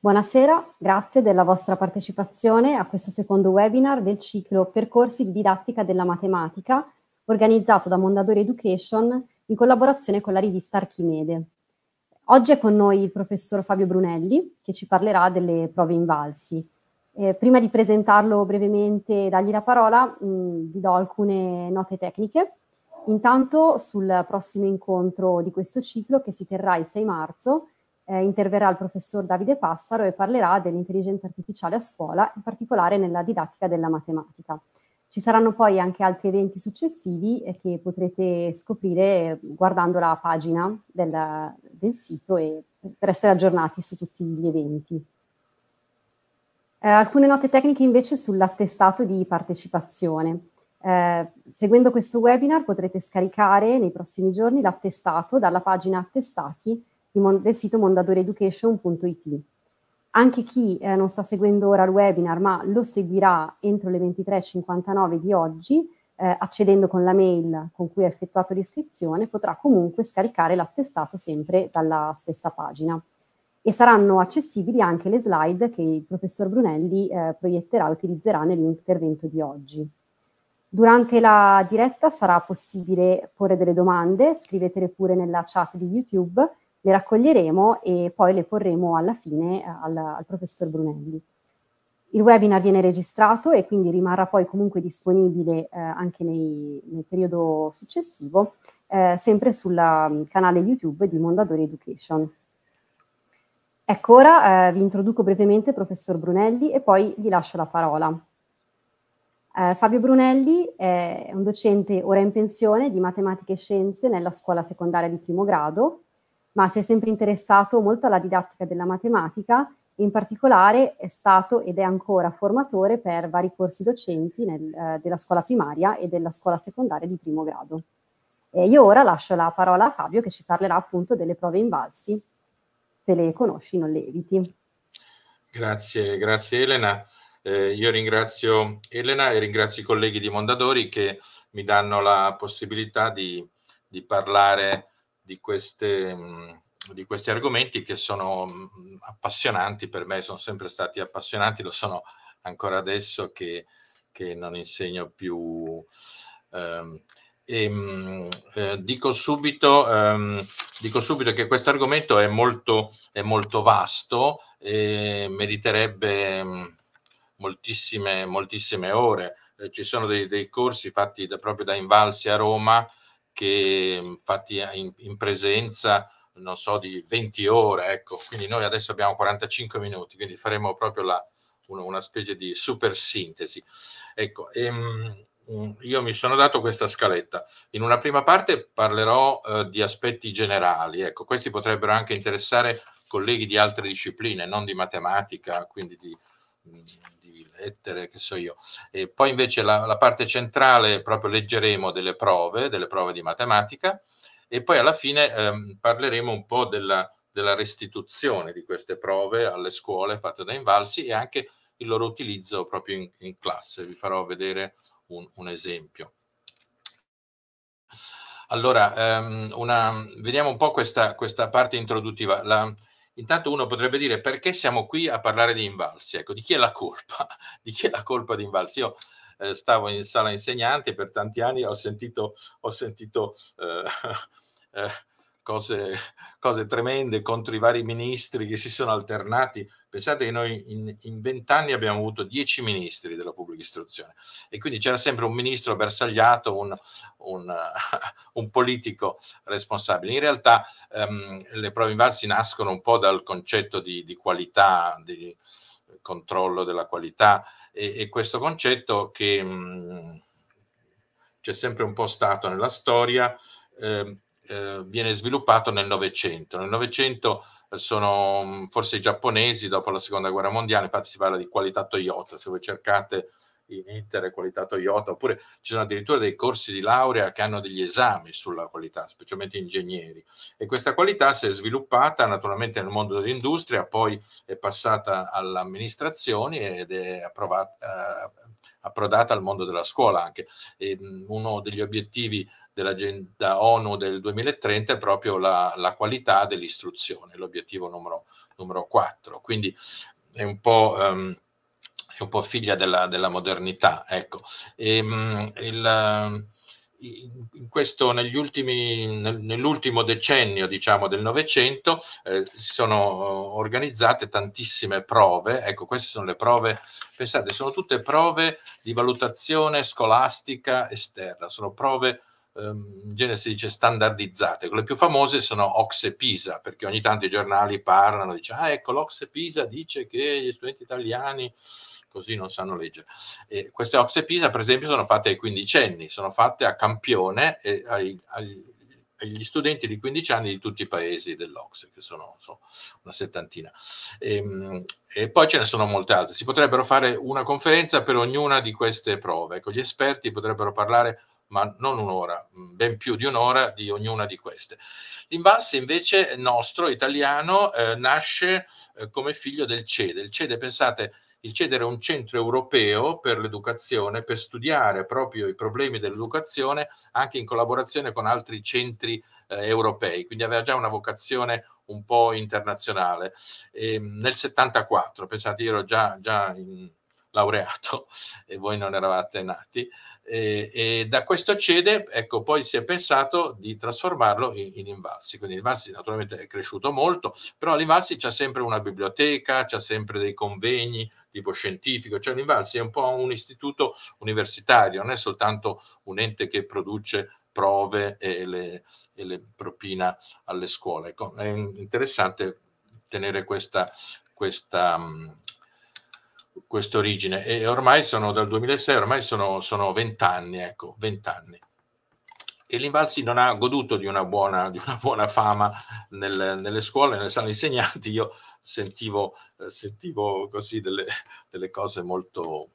Buonasera, grazie della vostra partecipazione a questo secondo webinar del ciclo Percorsi di didattica della matematica organizzato da Mondadori Education in collaborazione con la rivista Archimede. Oggi è con noi il professor Fabio Brunelli che ci parlerà delle prove invalsi. Eh, prima di presentarlo brevemente e dargli la parola, mh, mm, vi do alcune note tecniche. Intanto sul prossimo incontro di questo ciclo che si terrà il 6 marzo eh, interverrà il professor Davide Passaro e parlerà dell'intelligenza artificiale a scuola, in particolare nella didattica della matematica. Ci saranno poi anche altri eventi successivi eh, che potrete scoprire eh, guardando la pagina del, del sito e per essere aggiornati su tutti gli eventi. Eh, alcune note tecniche invece sull'attestato di partecipazione. Eh, seguendo questo webinar potrete scaricare nei prossimi giorni l'attestato dalla pagina attestati del sito mondadoreducation.it. Anche chi eh, non sta seguendo ora il webinar, ma lo seguirà entro le 23.59 di oggi, eh, accedendo con la mail con cui ha effettuato l'iscrizione, potrà comunque scaricare l'attestato sempre dalla stessa pagina. E saranno accessibili anche le slide che il professor Brunelli eh, proietterà e utilizzerà nell'intervento di oggi. Durante la diretta sarà possibile porre delle domande, scrivetele pure nella chat di YouTube le raccoglieremo e poi le porremo alla fine eh, al, al professor Brunelli. Il webinar viene registrato e quindi rimarrà poi comunque disponibile eh, anche nei, nel periodo successivo, eh, sempre sul mm, canale YouTube di Mondadori Education. Ecco, ora eh, vi introduco brevemente il professor Brunelli e poi vi lascio la parola. Eh, Fabio Brunelli è un docente ora in pensione di matematica e scienze nella scuola secondaria di primo grado ma si è sempre interessato molto alla didattica della matematica, in particolare è stato ed è ancora formatore per vari corsi docenti nel, eh, della scuola primaria e della scuola secondaria di primo grado. E io ora lascio la parola a Fabio che ci parlerà appunto delle prove invalsi. Se le conosci non le eviti. Grazie, grazie Elena. Eh, io ringrazio Elena e ringrazio i colleghi di Mondadori che mi danno la possibilità di, di parlare di, queste, di questi argomenti che sono appassionanti, per me sono sempre stati appassionanti, lo sono ancora adesso che, che non insegno più. Ehm, e, eh, dico, subito, ehm, dico, subito, che questo argomento è molto, è molto vasto e meriterebbe moltissime, moltissime ore. Eh, ci sono dei, dei, corsi fatti da, proprio da Invalsi a Roma che infatti in, in presenza non so di 20 ore, ecco, quindi noi adesso abbiamo 45 minuti, quindi faremo proprio la, una, una, specie di super sintesi. Ecco, ehm, io mi sono dato questa scaletta. In una prima parte parlerò eh, di aspetti generali, ecco, questi potrebbero anche interessare colleghi di altre discipline, non di matematica, quindi di, di lettere, che so io. E poi invece la, la parte centrale proprio leggeremo delle prove, delle prove di matematica e poi alla fine ehm, parleremo un po' della, della restituzione di queste prove alle scuole fatte da Invalsi e anche il loro utilizzo proprio in, in classe. Vi farò vedere un, un esempio. Allora, ehm, una, vediamo un po' questa, questa parte introduttiva. La, Intanto uno potrebbe dire perché siamo qui a parlare di invalsi? Ecco, di chi è la colpa? Di chi è la colpa di invalsi? Io eh, stavo in sala insegnante per tanti anni, ho sentito, ho sentito eh, eh, cose, cose tremende contro i vari ministri che si sono alternati. Pensate che noi in vent'anni abbiamo avuto dieci ministri della pubblica istruzione e quindi c'era sempre un ministro bersagliato, un, un, un politico responsabile. In realtà ehm, le prove invalsi nascono un po' dal concetto di, di qualità, di controllo della qualità e, e questo concetto che mh, mm, c'è sempre un po' stato nella storia eh, eh, viene sviluppato nel Novecento. Nel Novecento sono mhmm, forse i giapponesi dopo la seconda guerra mondiale, infatti si parla di qualità Toyota, se voi cercate in Inter qualità Toyota, oppure ci sono addirittura dei corsi di laurea che hanno degli esami sulla qualità, specialmente ingegneri. E questa qualità si è sviluppata naturalmente nel mondo dell'industria, poi è passata all'amministrazione ed è approvata, eh, approdata al mondo della scuola anche. E mhmm, uno degli obiettivi dell'agenda ONU del 2030 è proprio la, la qualità dell'istruzione, l'obiettivo numero, numero 4. Quindi è un po'... Um, è un po' figlia della, della modernità, ecco. E, ehm, mh, il, in questo, negli ultimi, nell'ultimo decennio diciamo, del Novecento eh, si sono eh, organizzate tantissime prove, ecco queste sono le prove, pensate, sono tutte prove di valutazione scolastica esterna, sono prove Ehm, in genere si dice standardizzate, quelle più famose sono Ox e Pisa, perché ogni tanto i giornali parlano, dice ah ecco l'Ox e Pisa dice che gli studenti italiani così non sanno leggere. E queste Ox e Pisa per esempio sono fatte ai quindicenni, sono fatte a campione e eh, ai, ai gli studenti di 15 anni di tutti i paesi dell'Ox, che sono, sono una settantina. E, ehm, e, poi ce ne sono molte altre. Si potrebbero fare una conferenza per ognuna di queste prove. Ecco, gli esperti potrebbero parlare ma non un'ora, mm, ben più di un'ora di ognuna di queste. L'Invalse invece nostro, italiano, eh, nasce eh, come figlio del CEDE. Il CEDE, pensate, il CEDE era un centro europeo per l'educazione, per studiare proprio i problemi dell'educazione, anche in collaborazione con altri centri eh, europei, quindi aveva già una vocazione un po' internazionale. E, ehm, nel 74, pensate, io ero già, già in, laureato e voi non eravate nati. E, e, da questo cede, ecco, poi si è pensato di trasformarlo in, in Invalsi. Quindi Invalsi naturalmente è cresciuto molto, però l'Invalsi c'è sempre una biblioteca, c'è sempre dei convegni tipo scientifico, cioè l'Invalsi è un po' un istituto universitario, non è soltanto un ente che produce prove e le, e le propina alle scuole. Ecco, è interessante tenere questa, questa, questa origine e ormai sono dal 2006, ormai sono vent'anni, ecco, vent'anni. E l'Invalsi non ha goduto di una buona, di una buona fama nel, nelle scuole, nelle sale insegnanti. Io sentivo, eh, sentivo così delle, delle, cose molto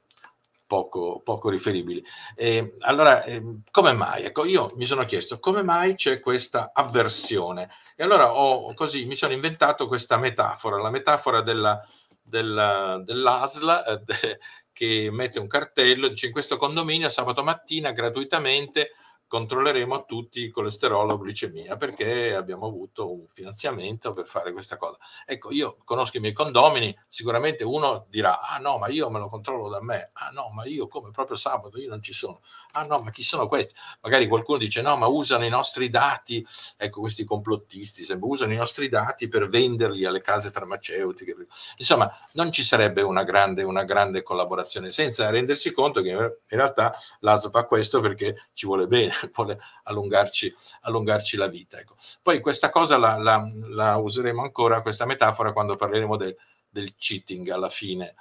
poco, poco riferibili. E, allora, ehm, come mai? Ecco, io mi sono chiesto come mai c'è questa avversione. E allora ho, così, mi sono inventato questa metafora, la metafora della, della, dell'ASL eh, de, che mette un cartello, dice in questo condominio sabato mattina gratuitamente controlleremo a tutti colesterolo, glicemia, perché abbiamo avuto un finanziamento per fare questa cosa. Ecco, io conosco i miei condomini, sicuramente uno dirà, ah no, ma io me lo controllo da me, ah no, ma io come proprio sabato, io non ci sono, ah no, ma chi sono questi? Magari qualcuno dice, no, ma usano i nostri dati, ecco questi complottisti, sempre, usano i nostri dati per venderli alle case farmaceutiche. Insomma, non ci sarebbe una grande, una grande collaborazione senza rendersi conto che in realtà l'ASA fa questo perché ci vuole bene vuole allungarci, allungarci la vita. Ecco. Poi questa cosa la, la, la, useremo ancora, questa metafora, quando parleremo del, del cheating alla fine,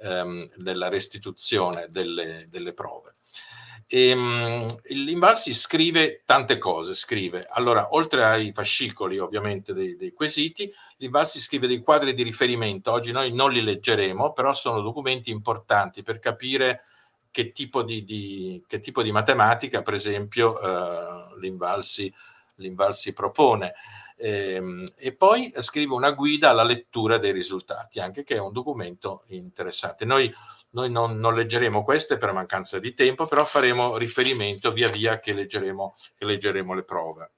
ehm, della restituzione delle, delle prove. Ehm, L'Invalsi scrive tante cose, scrive, allora, oltre ai fascicoli ovviamente dei, dei quesiti, l'Invalsi scrive dei quadri di riferimento, oggi noi non li leggeremo, però sono documenti importanti per capire che tipo di, di, che tipo di matematica, per esempio, eh, l'Invalsi, l'Invalsi, propone. E, ehm, e, poi scrive una guida alla lettura dei risultati, anche che è un documento interessante. Noi, noi non, non, leggeremo queste per mancanza di tempo, però faremo riferimento via via che leggeremo, che leggeremo le prove.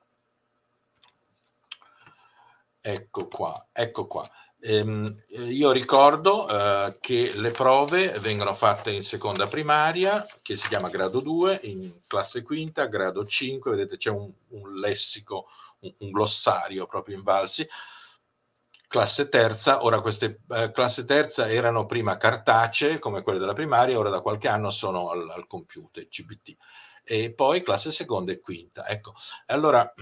Ecco qua, ecco qua. Ehm, io ricordo eh, che le prove vengono fatte in seconda primaria, che si chiama grado 2, in classe quinta, grado 5, vedete c'è un, un lessico, un, un, glossario proprio in valsi, classe terza, ora queste eh, classe terza erano prima cartacee come quelle della primaria, ora da qualche anno sono al, al computer, CBT, e poi classe seconda e quinta. Ecco, allora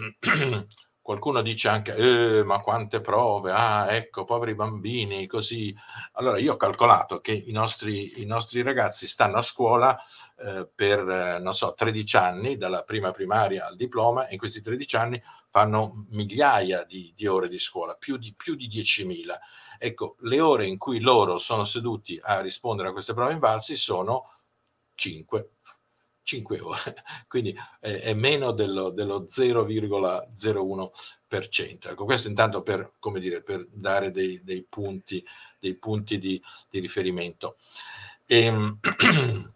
Qualcuno dice anche, eh, ma quante prove, ah ecco, poveri bambini, così. Allora io ho calcolato che i nostri, i nostri ragazzi stanno a scuola eh, per, eh, non so, 13 anni, dalla prima primaria al diploma, e in questi 13 anni fanno migliaia di, di ore di scuola, più di, più di 10.000. Ecco, le ore in cui loro sono seduti a rispondere a queste prove invalsi sono 5 5 ore, quindi eh, è meno dello, dello 0,01%. Ecco, questo intanto per, come dire, per dare dei, dei, punti, dei, punti, di, di riferimento. E, ehm,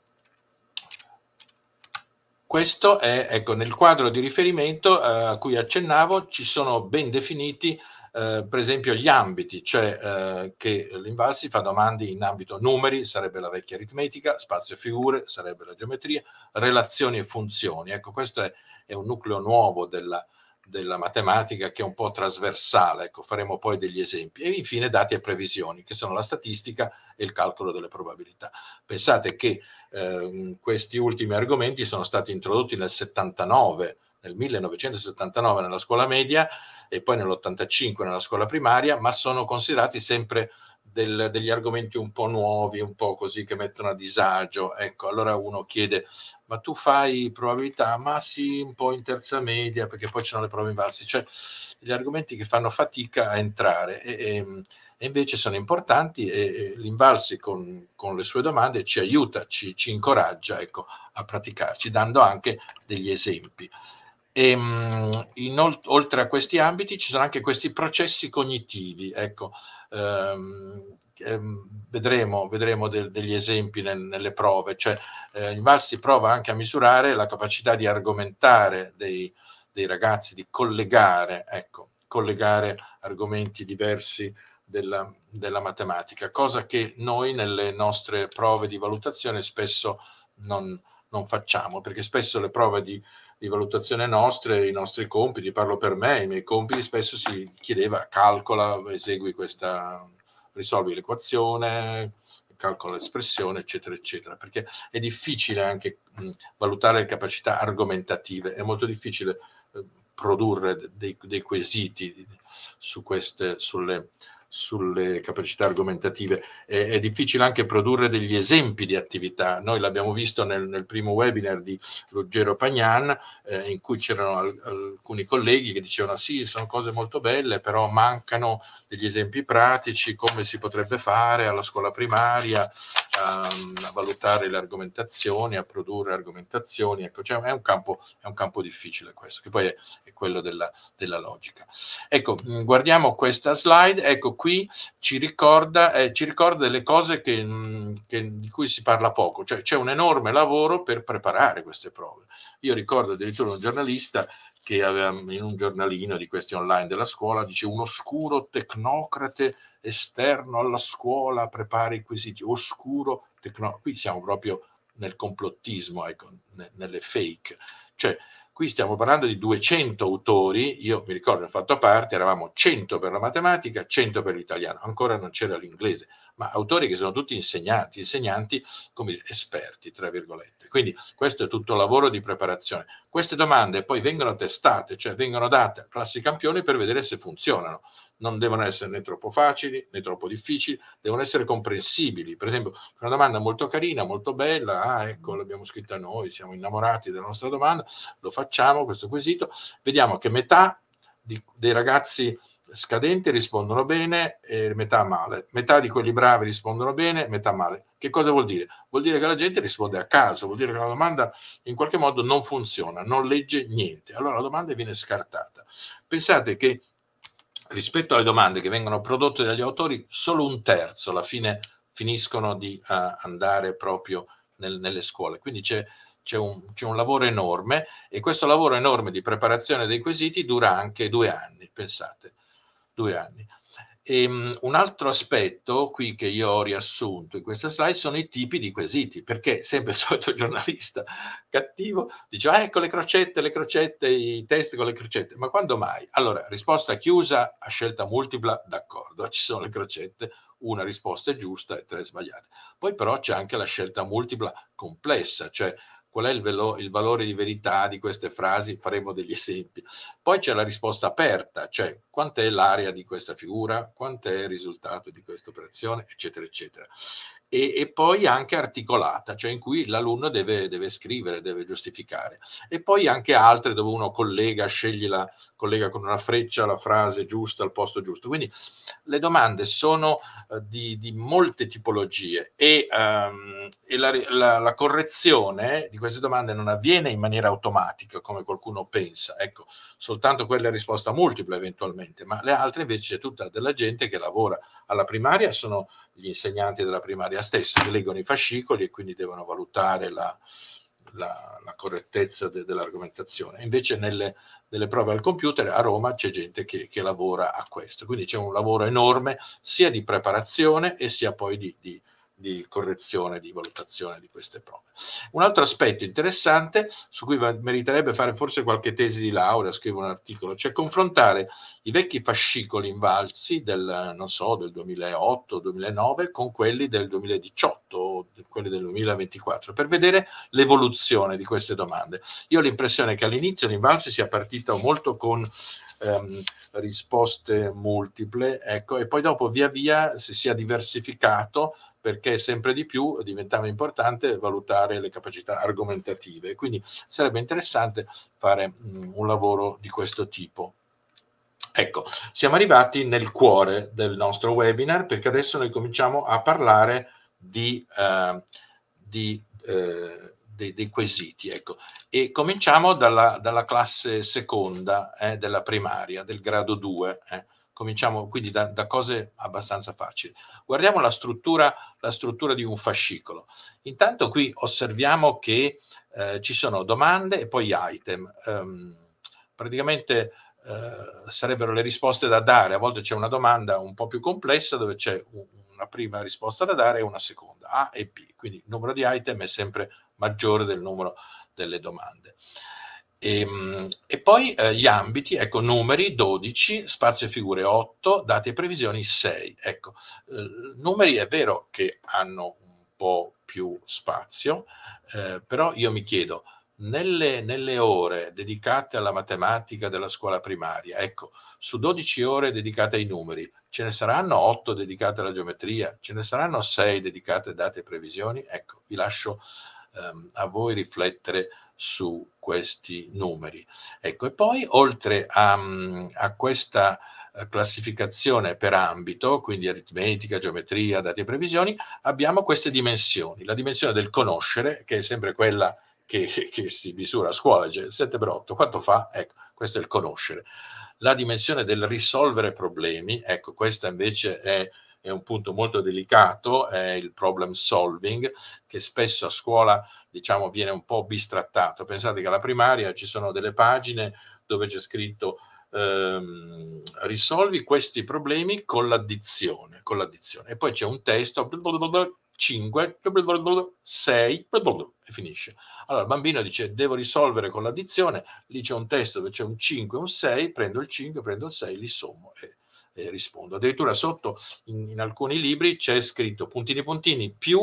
questo è, ecco, nel quadro di riferimento eh, a cui accennavo, ci sono ben definiti eh, per esempio gli ambiti, cioè eh, che l'Invalsi fa domande in ambito numeri, sarebbe la vecchia aritmetica, spazio e figure, sarebbe la geometria, relazioni e funzioni. Ecco, questo è, è un nucleo nuovo della, della matematica che è un po' trasversale, ecco, faremo poi degli esempi. E infine dati e previsioni, che sono la statistica e il calcolo delle probabilità. Pensate che eh, questi ultimi argomenti sono stati introdotti nel 79 nel 1979 nella scuola media e poi nell'85 nella scuola primaria, ma sono considerati sempre del, degli argomenti un po' nuovi, un po' così che mettono a disagio. Ecco, allora uno chiede, ma tu fai probabilità? Ma sì, un po' in terza media, perché poi ci sono le prove invalsi, cioè gli argomenti che fanno fatica a entrare. E, e, ehm, e invece sono importanti e, e l'Invalsi con, con, le sue domande ci aiuta, ci, ci incoraggia ecco, a praticarci, dando anche degli esempi. E, ehm, in, oltre a questi ambiti ci sono anche questi processi cognitivi, ecco, ehm, ehm vedremo, vedremo de, degli esempi nel, nelle prove, cioè eh, il VAR si prova anche a misurare la capacità di argomentare dei, dei ragazzi, di collegare, ecco, collegare argomenti diversi della, della, matematica, cosa che noi nelle nostre prove di valutazione spesso non, non facciamo, perché spesso le prove di di valutazione nostre, i nostri compiti, parlo per me, i miei compiti spesso si chiedeva calcola, esegui questa, risolvi l'equazione, calcola l'espressione, eccetera, eccetera, perché è difficile anche mh, valutare le capacità argomentative, è molto difficile eh, produrre dei, dei quesiti su queste, sulle, sulle capacità argomentative. È, è, difficile anche produrre degli esempi di attività. Noi l'abbiamo visto nel, nel primo webinar di Ruggero Pagnan, eh, in cui c'erano al, alcuni colleghi che dicevano sì, sono cose molto belle, però mancano degli esempi pratici, come si potrebbe fare alla scuola primaria, a, a valutare le argomentazioni, a produrre argomentazioni. Ecco, cioè è, un campo, è, un campo, difficile questo, che poi è, è quello della, della logica. Ecco, mm, guardiamo questa slide. Ecco, qui ci ricorda, eh, ci ricorda delle cose che, mm, che, di cui si parla poco, cioè c'è un enorme lavoro per preparare queste prove. Io ricordo addirittura un giornalista che aveva in un giornalino di questi online della scuola, dice un oscuro tecnocrate esterno alla scuola prepara i quesiti, oscuro tecnocrate, qui siamo proprio nel complottismo, ecco, nelle fake, cioè Qui stiamo parlando di 200 autori, io mi ricordo, ho fatto parte, eravamo 100 per la matematica, 100 per l'italiano, ancora non c'era l'inglese, ma autori che sono tutti insegnanti, insegnanti come esperti, tra virgolette. Quindi questo è tutto lavoro di preparazione. Queste domande poi vengono testate, cioè vengono date a classi campioni per vedere se funzionano. Non devono essere né troppo facili né troppo difficili, devono essere comprensibili. Per esempio, una domanda molto carina, molto bella, ah, ecco, l'abbiamo scritta noi, siamo innamorati della nostra domanda, lo facciamo questo quesito, vediamo che metà di, dei ragazzi scadenti rispondono bene e metà male, metà di quelli bravi rispondono bene, metà male. Che cosa vuol dire? Vuol dire che la gente risponde a caso, vuol dire che la domanda in qualche modo non funziona, non legge niente. Allora la domanda viene scartata. Pensate che rispetto alle domande che vengono prodotte dagli autori, solo un terzo alla fine finiscono di uh, andare proprio nel, nelle scuole. Quindi c'è, c'è un, c'è un, lavoro enorme e questo lavoro enorme di preparazione dei quesiti dura anche due anni, pensate due anni. E, um, un altro aspetto qui che io ho riassunto in questa slide sono i tipi di quesiti, perché sempre il solito giornalista cattivo dice ah, ecco le crocette, le crocette, i test con le crocette, ma quando mai? Allora, risposta chiusa a scelta multipla, d'accordo, ci sono le crocette, una risposta è giusta e tre sbagliate. Poi però c'è anche la scelta multipla complessa, cioè qual è il, velo, il, valore di verità di queste frasi, faremo degli esempi. Poi c'è la risposta aperta, cioè quant'è l'area di questa figura, quant'è il risultato di questa operazione, eccetera, eccetera e, e poi anche articolata, cioè in cui l'alunno deve, deve, scrivere, deve giustificare. E poi anche altre dove uno collega, sceglie la, collega con una freccia la frase giusta al posto giusto. Quindi le domande sono eh, di, di, molte tipologie e, ehm, e la, la, la correzione di queste domande non avviene in maniera automatica come qualcuno pensa. Ecco, soltanto quella risposta multipla eventualmente, ma le altre invece c'è tutta della gente che lavora alla primaria, sono gli insegnanti della primaria stessa, che leggono i fascicoli e quindi devono valutare la, la, la correttezza de, dell'argomentazione. Invece nelle, nelle, prove al computer a Roma c'è gente che, che, lavora a questo, quindi c'è un lavoro enorme sia di preparazione e sia poi di, di di correzione, di valutazione di queste prove. Un altro aspetto interessante, su cui meriterebbe fare forse qualche tesi di laurea, scrivo un articolo, cioè confrontare i vecchi fascicoli invalsi del, non so, del 2008-2009 con quelli del 2018 o quelli del 2024, per vedere l'evoluzione di queste domande. Io ho l'impressione che all'inizio l'invalsi sia partita molto con ehm, risposte multiple, ecco, e poi dopo via via si sia diversificato perché sempre di più diventava importante valutare le capacità argomentative. Quindi sarebbe interessante fare mh, mm, un lavoro di questo tipo. Ecco, siamo arrivati nel cuore del nostro webinar perché adesso noi cominciamo a parlare di, eh, di eh, dei, dei quesiti. Ecco. E cominciamo dalla, dalla classe seconda eh, della primaria, del grado 2. Eh. Cominciamo quindi da, da, cose abbastanza facili. Guardiamo la struttura, la struttura, di un fascicolo. Intanto qui osserviamo che eh, ci sono domande e poi item. Um, praticamente eh, sarebbero le risposte da dare. A volte c'è una domanda un po' più complessa dove c'è una prima risposta da dare e una seconda, A e B. Quindi il numero di item è sempre maggiore del numero delle domande. E, ehm, e poi eh, gli ambiti, ecco, numeri 12, spazio e figure 8, date e previsioni 6. Ecco, eh, numeri è vero che hanno un po' più spazio, eh, però io mi chiedo, nelle, nelle, ore dedicate alla matematica della scuola primaria, ecco, su 12 ore dedicate ai numeri, ce ne saranno 8 dedicate alla geometria, ce ne saranno 6 dedicate a date e previsioni? Ecco, vi lascio ehm, a voi riflettere su questi numeri. Ecco, e poi oltre a, mhmm, a questa eh, classificazione per ambito, quindi aritmetica, geometria, dati e previsioni, abbiamo queste dimensioni. La dimensione del conoscere, che è sempre quella che, che si misura a scuola, cioè 7 per 8, quanto fa? Ecco, questo è il conoscere. La dimensione del risolvere problemi, ecco, questa invece è è un punto molto delicato, è il problem solving, che spesso a scuola diciamo, viene un po' bistrattato. Pensate che alla primaria ci sono delle pagine dove c'è scritto ehm, risolvi questi problemi con l'addizione, con l'addizione. E poi c'è un testo 5, 6 e finisce. Allora il bambino dice devo risolvere con l'addizione, lì c'è un testo dove c'è un 5 e un 6, prendo il 5, prendo il 6, li sommo e eh, rispondo. Addirittura sotto in, in, alcuni libri c'è scritto puntini puntini più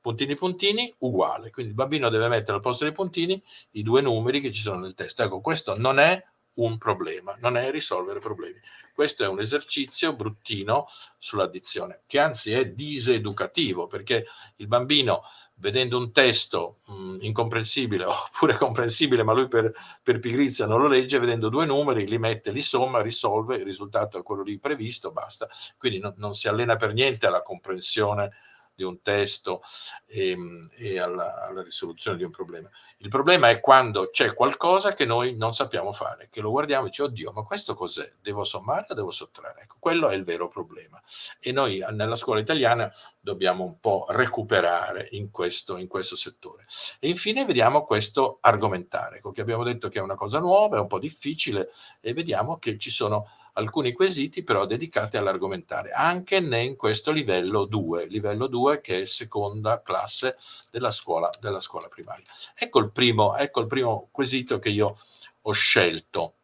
puntini puntini uguale, quindi il bambino deve mettere al posto dei puntini i due numeri che ci sono nel testo. Ecco, questo non è un problema, non è risolvere problemi. Questo è un esercizio bruttino sull'addizione, che anzi è diseducativo, perché il bambino, vedendo un testo mh, mm, incomprensibile, oppure comprensibile, ma lui per, per, pigrizia non lo legge, vedendo due numeri, li mette, li somma, risolve, il risultato è quello lì previsto, basta. Quindi no, non si allena per niente alla comprensione di un testo e, ehm, e alla, alla, risoluzione di un problema. Il problema è quando c'è qualcosa che noi non sappiamo fare, che lo guardiamo e dice, oddio, ma questo cos'è? Devo sommare o devo sottrarre? Ecco, quello è il vero problema. E noi nella scuola italiana dobbiamo un po' recuperare in questo, in questo settore. E infine vediamo questo argomentare, ecco, che abbiamo detto che è una cosa nuova, è un po' difficile, e vediamo che ci sono alcuni quesiti però dedicati all'argomentare, anche in questo livello 2, livello 2 che è seconda classe della scuola, della scuola primaria. Ecco il, primo, ecco il primo quesito che io ho scelto.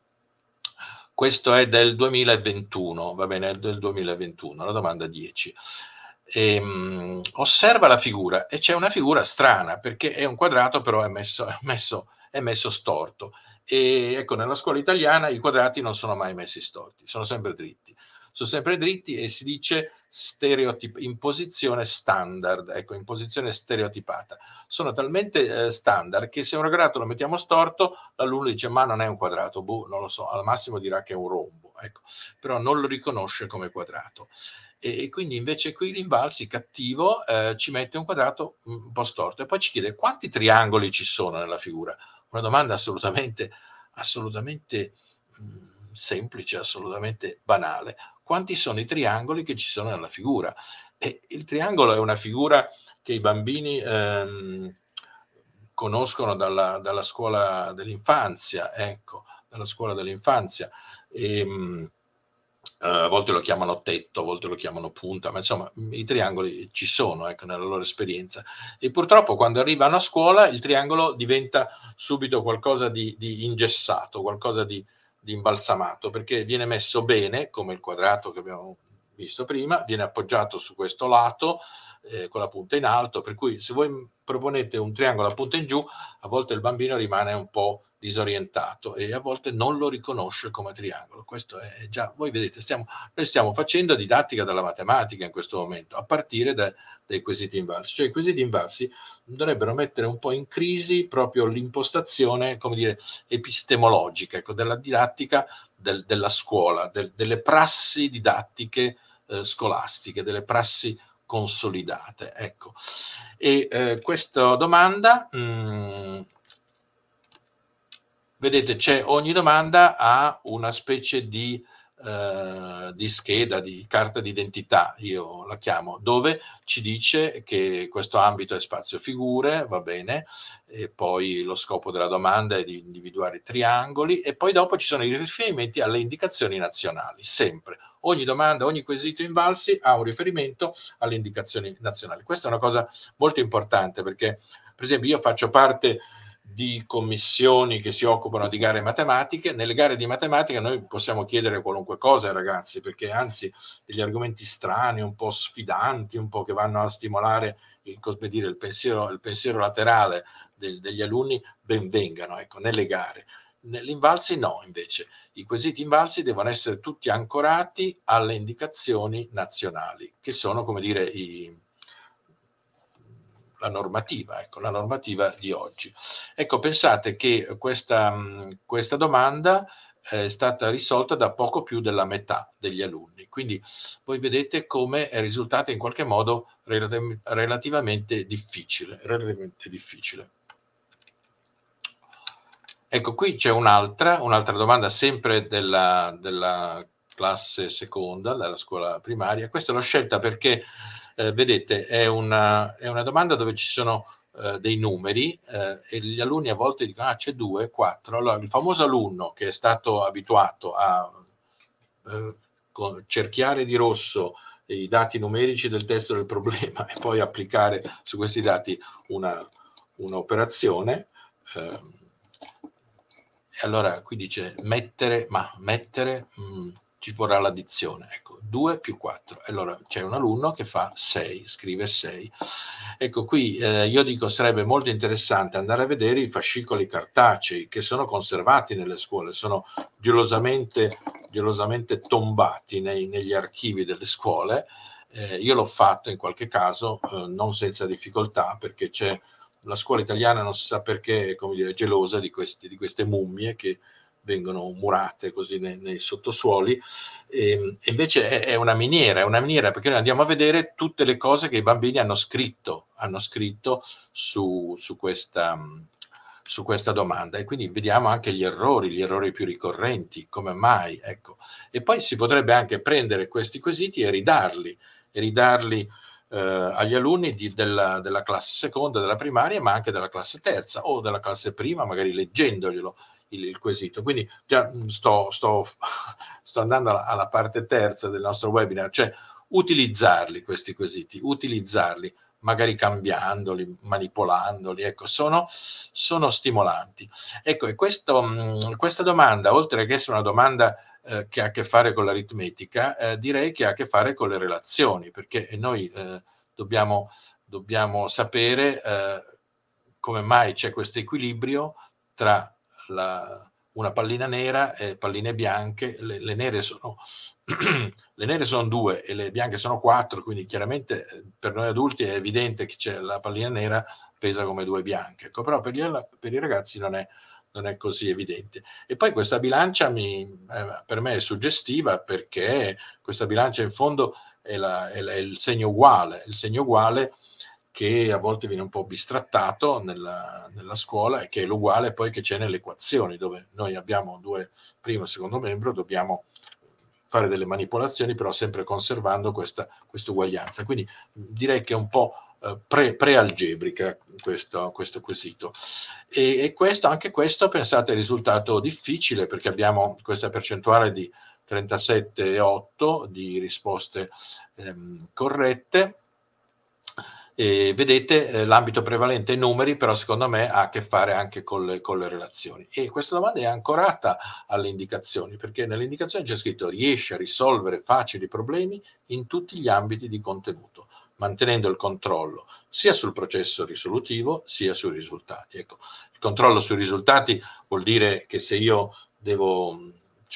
Questo è del 2021, va bene, è del 2021, la domanda 10. E, um, osserva la figura e c'è una figura strana perché è un quadrato però è messo, è messo, è messo storto e ecco, nella scuola italiana i quadrati non sono mai messi storti, sono sempre dritti. Sono sempre dritti e si dice stereotip- in posizione standard, ecco, in posizione stereotipata. Sono talmente eh, standard che se un quadrato lo mettiamo storto, l'alunno dice ma non è un quadrato, boh, non lo so, al massimo dirà che è un rombo, ecco, però non lo riconosce come quadrato. E, e quindi invece qui l'invalsi cattivo eh, ci mette un quadrato mm, un po' storto e poi ci chiede quanti triangoli ci sono nella figura una domanda assolutamente, assolutamente mh, mhmm, semplice, assolutamente banale. Quanti sono i triangoli che ci sono nella figura? E il triangolo è una figura che i bambini ehm, conoscono dalla, dalla, scuola dell'infanzia, ecco, dalla scuola dell'infanzia. E, ehm, mh, eh, a volte lo chiamano tetto, a volte lo chiamano punta, ma insomma mm, i triangoli ci sono ecco, nella loro esperienza. E purtroppo quando arrivano a scuola il triangolo diventa subito qualcosa di, di ingessato, qualcosa di, di imbalsamato, perché viene messo bene, come il quadrato che abbiamo visto prima, viene appoggiato su questo lato eh, con la punta in alto, per cui se voi proponete un triangolo a punta in giù, a volte il bambino rimane un po' disorientato e a volte non lo riconosce come triangolo. Questo è già, voi vedete, stiamo, noi stiamo facendo didattica della matematica in questo momento, a partire da, dai quesiti invalsi. Cioè i quesiti invalsi dovrebbero mettere un po' in crisi proprio l'impostazione, come dire, epistemologica, ecco, della didattica del, della scuola, del, delle prassi didattiche eh, scolastiche, delle prassi consolidate. Ecco. E eh, questa domanda... Mh, mm, Vedete, c'è ogni domanda ha una specie di, eh, di scheda, di carta d'identità, io la chiamo, dove ci dice che questo ambito è spazio figure, va bene, e poi lo scopo della domanda è di individuare triangoli e poi dopo ci sono i riferimenti alle indicazioni nazionali, sempre. Ogni domanda, ogni quesito in invalsi ha un riferimento alle indicazioni nazionali. Questa è una cosa molto importante perché, per esempio, io faccio parte di commissioni che si occupano di gare matematiche. Nelle gare di matematica noi possiamo chiedere qualunque cosa ai ragazzi, perché anzi degli argomenti strani, un po' sfidanti, un po' che vanno a stimolare il, dire, il, pensiero, il pensiero, laterale del, degli alunni, ben vengano ecco, nelle gare. Nell'invalsi no, invece. I quesiti invalsi devono essere tutti ancorati alle indicazioni nazionali, che sono, come dire, i, la normativa, ecco, la normativa di oggi. Ecco, pensate che questa, questa domanda eh, è stata risolta da poco più della metà degli alunni. Quindi voi vedete come è risultata in qualche modo relativamente difficile. Relativamente difficile. Ecco, qui c'è un'altra, un'altra domanda sempre della, della classe seconda, della scuola primaria. Questa l'ho scelta perché eh, vedete, è una, è una, domanda dove ci sono eh, dei numeri eh, e gli alunni a volte dicono, ah c'è 2, 4. Allora, il famoso alunno che è stato abituato a eh, cerchiare di rosso i dati numerici del testo del problema e poi applicare su questi dati un'operazione. Eh, allora qui dice mettere, ma mettere... Mh, mm, ci vorrà l'addizione. Ecco, 2 più 4. Allora c'è un alunno che fa 6, scrive 6. Ecco, qui eh, io dico sarebbe molto interessante andare a vedere i fascicoli cartacei che sono conservati nelle scuole, sono gelosamente, gelosamente tombati nei, negli archivi delle scuole. Eh, io l'ho fatto in qualche caso, eh, non senza difficoltà, perché c'è la scuola italiana, non si sa perché, come dire, è gelosa di, questi, di queste mummie che vengono murate così nei, nei sottosuoli, ehm, e, invece è, è, una miniera, è una miniera perché noi andiamo a vedere tutte le cose che i bambini hanno scritto, hanno scritto su, su questa su questa domanda e quindi vediamo anche gli errori, gli errori più ricorrenti, come mai, ecco. E poi si potrebbe anche prendere questi quesiti e ridarli, e ridarli eh, agli alunni di, della, della, classe seconda, della primaria, ma anche della classe terza o della classe prima, magari leggendoglielo il, il quesito. Quindi già sto, sto, sto andando alla, alla parte terza del nostro webinar, cioè utilizzarli questi quesiti, utilizzarli magari cambiandoli, manipolandoli, ecco, sono, sono stimolanti. Ecco, e questo, questa domanda, oltre che essere una domanda eh, che ha a che fare con l'aritmetica, eh, direi che ha a che fare con le relazioni, perché noi eh, dobbiamo, dobbiamo, sapere eh, come mai c'è questo equilibrio tra la, una pallina nera e palline bianche, le, le, nere sono, le, nere sono, due e le bianche sono quattro, quindi chiaramente eh, per noi adulti è evidente che c'è la pallina nera pesa come due bianche, ecco, però per, gli, per i ragazzi non è, non è così evidente. E poi questa bilancia mi, eh, per me è suggestiva perché questa bilancia in fondo è, la, è, la, è il segno uguale, il segno uguale che a volte viene un po' bistrattato nella, nella scuola e che è l'uguale poi che c'è nelle equazioni, dove noi abbiamo due primo e secondo membro, dobbiamo fare delle manipolazioni, però sempre conservando questa, questa uguaglianza. Quindi direi che è un po' eh, pre, prealgebrica questo, questo quesito. E, e questo, anche questo, pensate, è risultato difficile perché abbiamo questa percentuale di 37,8 di risposte ehm, corrette e vedete eh, l'ambito prevalente è numeri, però secondo me ha a che fare anche con le, con le relazioni. E questa domanda è ancorata alle indicazioni, perché nelle indicazioni c'è scritto riesce a risolvere facili problemi in tutti gli ambiti di contenuto, mantenendo il controllo sia sul processo risolutivo sia sui risultati. Ecco, il controllo sui risultati vuol dire che se io devo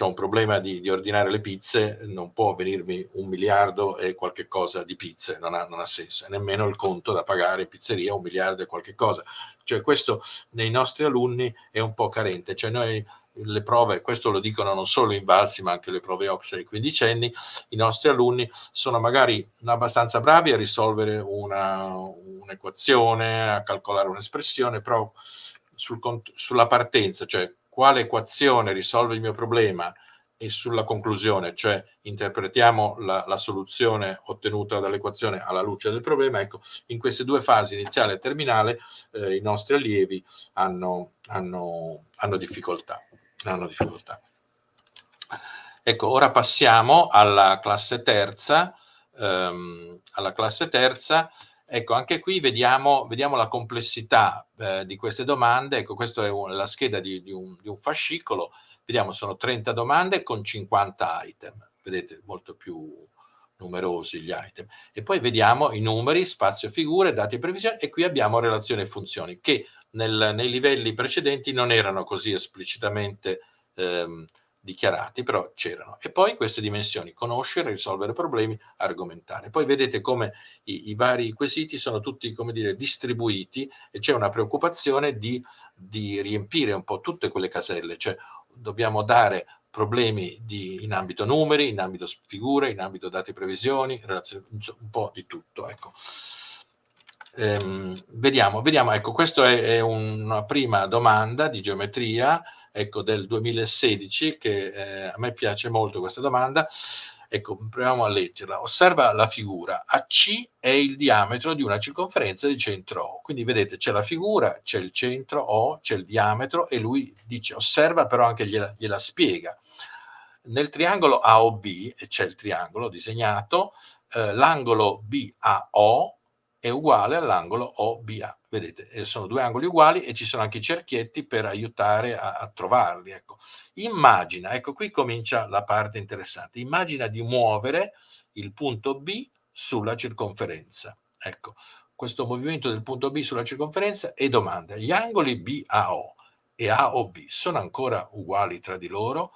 ho un problema di, di, ordinare le pizze, non può venirmi un miliardo e qualche cosa di pizze, non ha, non ha senso, e nemmeno il conto da pagare in pizzeria, un miliardo e qualche cosa. Cioè questo nei nostri alunni è un po' carente, cioè noi le prove, questo lo dicono non solo in Valsi ma anche le prove Ox ai quindicenni, i nostri alunni sono magari abbastanza bravi a risolvere una, un'equazione, a calcolare un'espressione, però sul, sulla partenza, cioè quale equazione risolve il mio problema e sulla conclusione, cioè interpretiamo la, la soluzione ottenuta dall'equazione alla luce del problema, ecco, in queste due fasi, iniziale e terminale, eh, i nostri allievi hanno, hanno, hanno, difficoltà, hanno difficoltà. Ecco, ora passiamo alla classe terza, ehm, alla classe terza Ecco, anche qui vediamo, vediamo la complessità eh, di queste domande. Ecco, questa è un, la scheda di, di, un, di, un, fascicolo. Vediamo, sono 30 domande con 50 item. Vedete, molto più numerosi gli item. E poi vediamo i numeri, spazio, figure, dati e previsioni. E qui abbiamo relazioni e funzioni, che nel, nei livelli precedenti non erano così esplicitamente... Ehm, dichiarati, però c'erano. E poi queste dimensioni, conoscere, risolvere problemi, argomentare. Poi vedete come i, i vari quesiti sono tutti, come dire, distribuiti e c'è una preoccupazione di, di riempire un po' tutte quelle caselle, cioè dobbiamo dare problemi di, in ambito numeri, in ambito figure, in ambito dati previsioni, relazioni, un po' di tutto. Ecco. Ehm, vediamo, vediamo, ecco, questa è, è una prima domanda di geometria ecco, del 2016, che eh, a me piace molto questa domanda. Ecco, proviamo a leggerla. Osserva la figura. AC è il diametro di una circonferenza di centro O. Quindi vedete, c'è la figura, c'è il centro O, c'è il diametro e lui dice, osserva però anche gliela, gliela spiega. Nel triangolo AOB, c'è il triangolo disegnato, eh, l'angolo BAO è uguale all'angolo OBA. Vedete, eh, sono due angoli uguali e ci sono anche i cerchietti per aiutare a, a trovarli. Ecco. Immagina, ecco qui comincia la parte interessante, immagina di muovere il punto B sulla circonferenza. Ecco, questo movimento del punto B sulla circonferenza e domanda, gli angoli BAO e AOB sono ancora uguali tra di loro?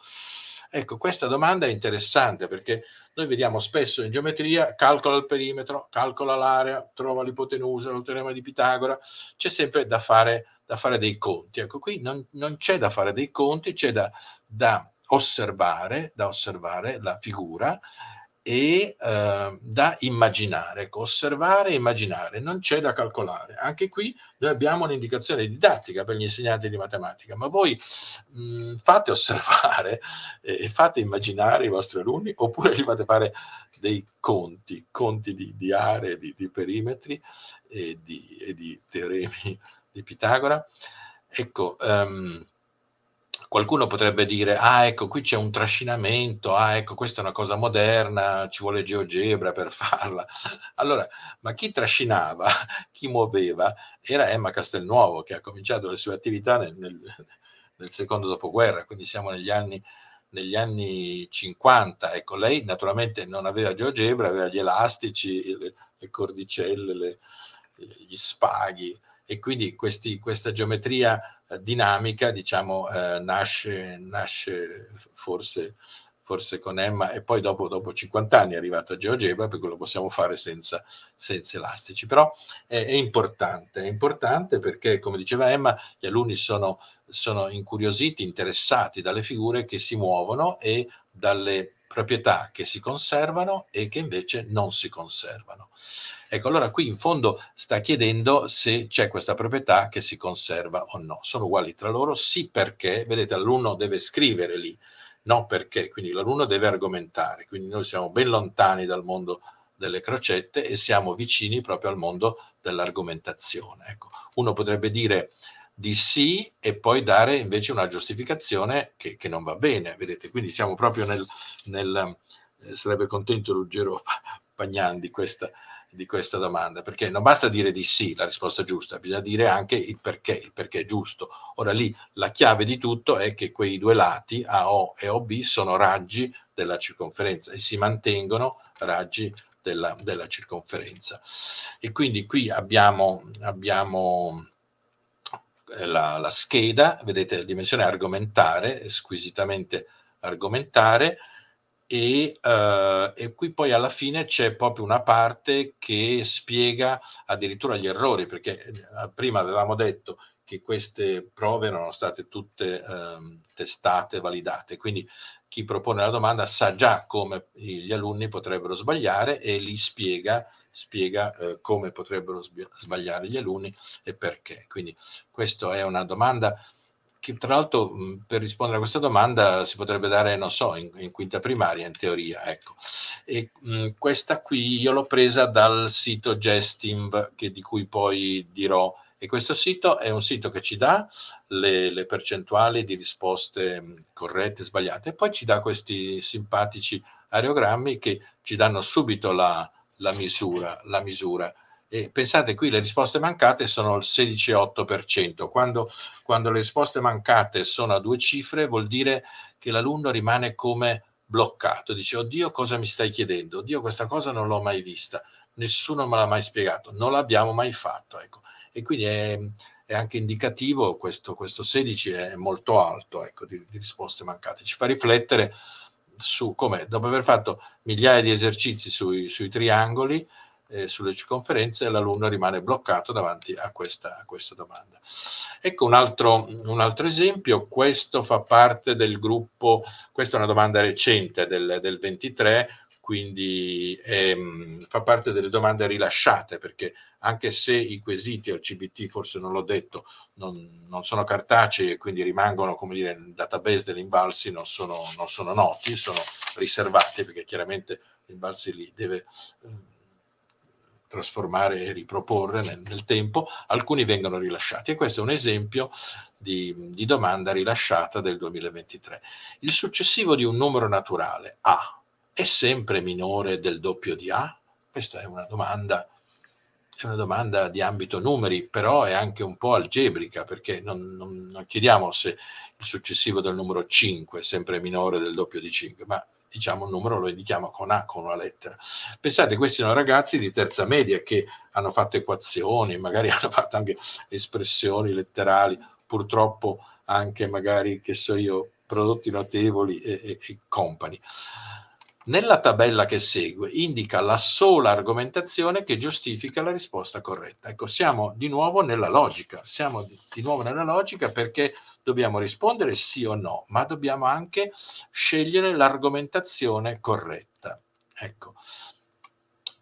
Ecco, questa domanda è interessante perché noi vediamo spesso in geometria calcola il perimetro, calcola l'area, trova l'ipotenusa, il teorema di Pitagora, c'è sempre da fare, da fare dei conti. Ecco, qui non, non, c'è da fare dei conti, c'è da, da osservare, da osservare la figura e eh, da immaginare, ecco, osservare e immaginare, non c'è da calcolare. Anche qui noi abbiamo un'indicazione didattica per gli insegnanti di matematica, ma voi mh, mhmm, fate osservare eh, e fate immaginare i vostri alunni oppure gli fate fare dei conti, conti di, di aree, di, di perimetri e di, e di, teoremi di Pitagora. Ecco, um, qualcuno potrebbe dire, ah ecco qui c'è un trascinamento, ah ecco questa è una cosa moderna, ci vuole GeoGebra per farla. Allora, ma chi trascinava, chi muoveva, era Emma Castelnuovo che ha cominciato le sue attività nel, nel, nel secondo dopoguerra, quindi siamo negli anni negli anni 50. Ecco, lei naturalmente non aveva GeoGebra, aveva gli elastici, le, le cordicelle, le, gli spaghi e quindi questi, questa geometria dinamica, diciamo, eh, nasce, nasce forse, forse, con Emma e poi dopo, dopo 50 anni è arrivato a GeoGebra perché lo possiamo fare senza, senza elastici. Però è, è, importante, è importante perché, come diceva Emma, gli alunni sono, sono incuriositi, interessati dalle figure che si muovono e dalle proprietà che si conservano e che invece non si conservano. Ecco, allora qui in fondo sta chiedendo se c'è questa proprietà che si conserva o no. Sono uguali tra loro? Sì perché, vedete, l'alunno deve scrivere lì, no perché, quindi l'alunno deve argomentare, quindi noi siamo ben lontani dal mondo delle crocette e siamo vicini proprio al mondo dell'argomentazione. Ecco, uno potrebbe dire di sì e poi dare invece una giustificazione che, che non va bene, vedete? Quindi siamo proprio nel, nel eh, sarebbe contento Ruggero Pagnan di questa, di questa domanda, perché non basta dire di sì la risposta giusta, bisogna dire anche il perché, il perché è giusto. Ora lì la chiave di tutto è che quei due lati, AO e OB, sono raggi della circonferenza e si mantengono raggi della, della circonferenza. E quindi qui abbiamo, abbiamo eh, la, la scheda, vedete la dimensione argomentare, squisitamente argomentare, e, eh, e, qui poi alla fine c'è proprio una parte che spiega addirittura gli errori, perché eh, prima avevamo detto che queste prove erano state tutte ehm, testate, validate. Quindi chi propone la domanda sa già come gli alunni potrebbero sbagliare e li spiega, spiega eh, come potrebbero sbagliare gli alunni e perché. Quindi questa è una domanda che tra l'altro mh, per rispondere a questa domanda si potrebbe dare, non so, in, in quinta primaria, in teoria, ecco. E, mh, questa qui io l'ho presa dal sito Gestimv, di cui poi dirò e questo sito è un sito che ci dà le, le percentuali di risposte mm, corrette e sbagliate e poi ci dà questi simpatici aerogrammi che ci danno subito la, la misura, la misura. E pensate qui le risposte mancate sono il 16,8%. Quando, quando le risposte mancate sono a due cifre vuol dire che l'alunno rimane come bloccato, dice oddio cosa mi stai chiedendo, oddio questa cosa non l'ho mai vista, nessuno me l'ha mai spiegato, non l'abbiamo mai fatto. Ecco e quindi è, è anche indicativo, questo, questo, 16 è molto alto ecco, di, di, risposte mancate, ci fa riflettere su come dopo aver fatto migliaia di esercizi sui, sui triangoli, eh, sulle circonferenze, l'alunno rimane bloccato davanti a questa, a questa domanda. Ecco un altro, un altro, esempio, questo fa parte del gruppo, questa è una domanda recente del, del 23, quindi ehm, fa parte delle domande rilasciate perché anche se i quesiti al CBT, forse non l'ho detto, non, non sono cartacei e quindi rimangono come dire, nel database degli imbalsi, non sono, non sono noti, sono riservati perché chiaramente l'imbalsi li deve ehm, trasformare e riproporre nel, nel, tempo, alcuni vengono rilasciati e questo è un esempio di, di domanda rilasciata del 2023. Il successivo di un numero naturale A è sempre minore del doppio di A? Questa è una domanda, è una domanda di ambito numeri, però è anche un po' algebrica, perché non, non, non chiediamo se il successivo del numero 5 è sempre minore del doppio di 5, ma diciamo un numero lo indichiamo con A, con una lettera. Pensate, questi sono ragazzi di terza media che hanno fatto equazioni, magari hanno fatto anche espressioni letterali, purtroppo anche magari, che so io, prodotti notevoli e, e, e company. Nella tabella che segue indica la sola argomentazione che giustifica la risposta corretta. Ecco, siamo di nuovo nella logica, siamo di nuovo nella logica perché dobbiamo rispondere sì o no, ma dobbiamo anche scegliere l'argomentazione corretta. Ecco.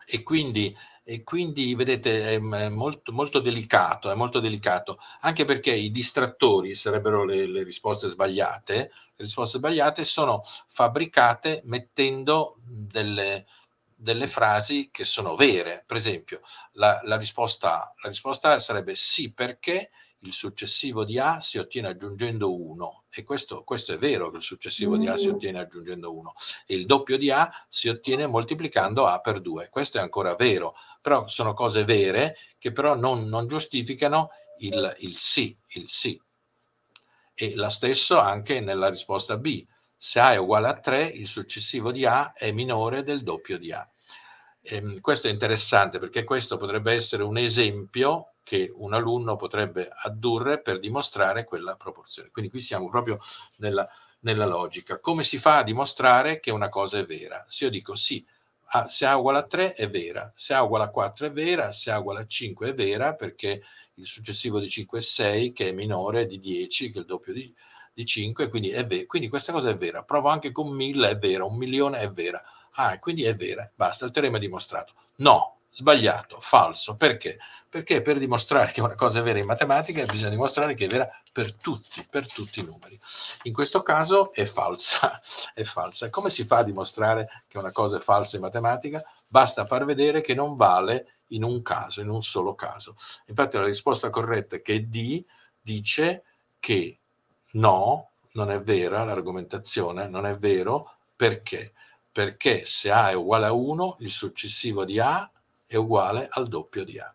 E quindi e quindi vedete è molto, molto, delicato, è molto delicato, anche perché i distrattori sarebbero le, le risposte sbagliate, risposte sbagliate sono fabbricate mettendo delle, delle frasi che sono vere. Per esempio, la, la, risposta, la risposta sarebbe sì perché il successivo di A si ottiene aggiungendo 1 e questo, questo, è vero che il successivo mm. di A si mm. ottiene aggiungendo 1 e il doppio di A si ottiene moltiplicando A per 2, questo è ancora vero, però sono cose vere che però non, non giustificano il, il sì, il sì e la stessa anche nella risposta B. Se A è uguale a 3, il successivo di A è minore del doppio di A. Ehm, questo è interessante perché questo potrebbe essere un esempio che un alunno potrebbe addurre per dimostrare quella proporzione. Quindi qui siamo proprio nella, nella logica. Come si fa a dimostrare che una cosa è vera? Se io dico sì, ah, se A uguale a 3 è vera, se A uguale a 4 è vera, se A uguale a 5 è vera perché il successivo di 5 è 6 che è minore di 10 che è il doppio di, di 5, quindi, è ver- quindi questa cosa è vera. Provo anche con 1000 è vera, un milione è vera. Ah, quindi è vera, basta, il teorema è dimostrato. No, sbagliato, falso. Perché? Perché per dimostrare che una cosa è vera in matematica bisogna dimostrare che è vera per tutti, per tutti i numeri. In questo caso è falsa, è falsa. Come si fa a dimostrare che una cosa è falsa in matematica? Basta far vedere che non vale in un caso, in un solo caso. Infatti la risposta corretta è che D dice che no, non è vera l'argomentazione, non è vero perché? Perché se A è uguale a 1, il successivo di A è uguale al doppio di A.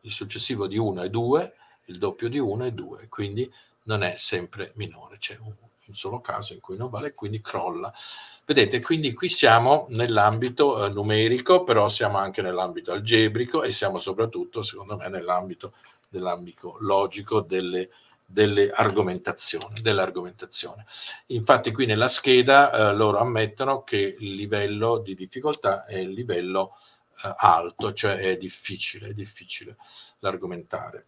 Il successivo di 1 è 2, il doppio di 1 è 2, quindi non è sempre minore, c'è un, un solo caso in cui non vale, quindi crolla. Vedete, quindi qui siamo nell'ambito eh, numerico, però siamo anche nell'ambito algebrico e siamo soprattutto, secondo me, nell'ambito dell'ambito logico delle, delle argomentazioni, dell'argomentazione. Infatti qui nella scheda eh, loro ammettono che il livello di difficoltà è il livello eh, alto, cioè è difficile, è difficile l'argomentare.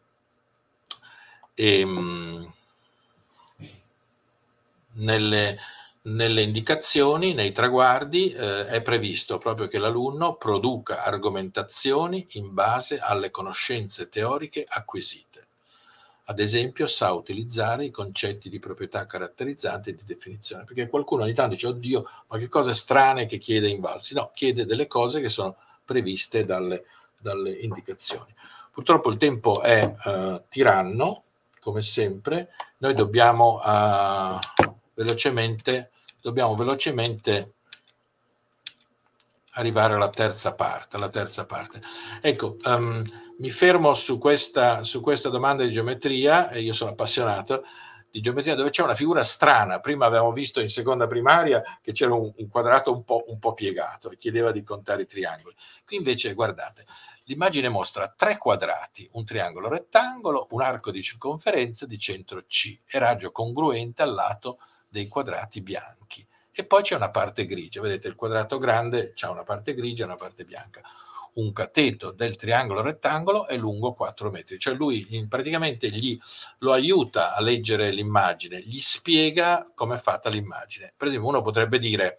Ehm, nelle, nelle indicazioni, nei traguardi, eh, è previsto proprio che l'alunno produca argomentazioni in base alle conoscenze teoriche acquisite. Ad esempio, sa utilizzare i concetti di proprietà caratterizzante e di definizione, perché qualcuno ogni tanto dice, oddio, ma che cose strane che chiede in Valsi. No, chiede delle cose che sono previste dalle, dalle indicazioni. Purtroppo il tempo è eh, tiranno, come sempre, noi dobbiamo, eh, velocemente, dobbiamo velocemente arrivare alla terza parte. Alla terza parte. Ecco, um, mi fermo su questa, su questa domanda di geometria, e io sono appassionato, di geometria dove c'è una figura strana. Prima avevamo visto in seconda primaria che c'era un, un quadrato un po', un po' piegato e chiedeva di contare i triangoli. Qui invece, guardate, l'immagine mostra tre quadrati, un triangolo rettangolo, un arco di circonferenza di centro C e raggio congruente al lato dei quadrati bianchi. E poi c'è una parte grigia, vedete il quadrato grande ha una parte grigia e una parte bianca un cateto del triangolo rettangolo è lungo 4 metri, cioè lui praticamente gli, lo aiuta a leggere l'immagine, gli spiega come è fatta l'immagine. Per esempio uno potrebbe dire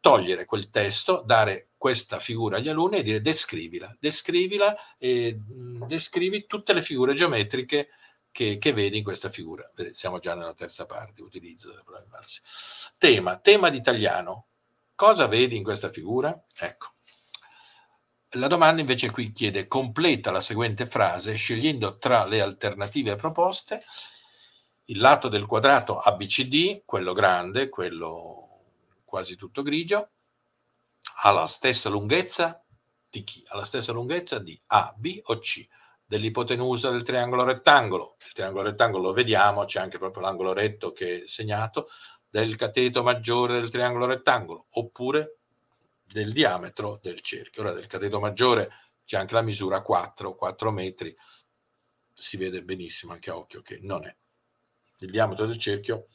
togliere quel testo, dare questa figura agli alunni e dire descrivila, descrivila e mm, descrivi tutte le figure geometriche che, che, vedi in questa figura. Siamo già nella terza parte, utilizzo delle prove inverse. Tema, tema d'italiano. Cosa vedi in questa figura? Ecco, la domanda invece qui chiede completa la seguente frase scegliendo tra le alternative proposte il lato del quadrato ABCD, quello grande, quello quasi tutto grigio, ha la stessa lunghezza di chi? Ha la stessa lunghezza di A, B o C dell'ipotenusa del triangolo rettangolo. Il triangolo rettangolo lo vediamo, c'è anche proprio l'angolo retto che è segnato, del cateto maggiore del triangolo rettangolo, oppure del diametro del cerchio. Ora del cateto maggiore c'è anche la misura 4, 4 metri, si vede benissimo anche a occhio che non è il diametro del cerchio,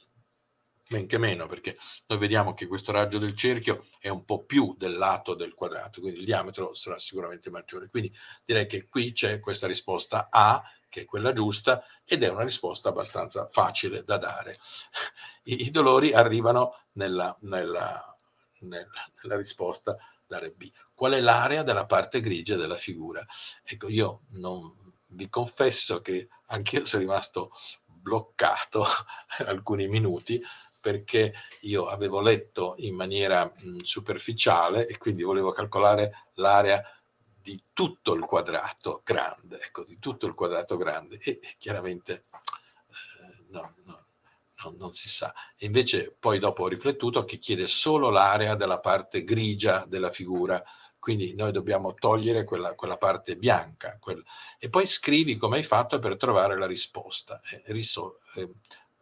men che meno, perché noi vediamo che questo raggio del cerchio è un po' più del lato del quadrato, quindi il diametro sarà sicuramente maggiore. Quindi direi che qui c'è questa risposta A, che è quella giusta, ed è una risposta abbastanza facile da dare. I, i dolori arrivano nella, nella nella, nella risposta dare B. Qual è l'area della parte grigia della figura? Ecco, io non, vi confesso che anch'io sono rimasto bloccato alcuni minuti perché io avevo letto in maniera mh, superficiale e quindi volevo calcolare l'area di tutto il quadrato grande, ecco, di tutto il quadrato grande e chiaramente eh, no, no, non, non si sa. E invece poi dopo ho riflettuto che chiede solo l'area della parte grigia della figura, quindi noi dobbiamo togliere quella, quella parte bianca. Quella, e poi scrivi come hai fatto per trovare la risposta. Eh, riso, eh,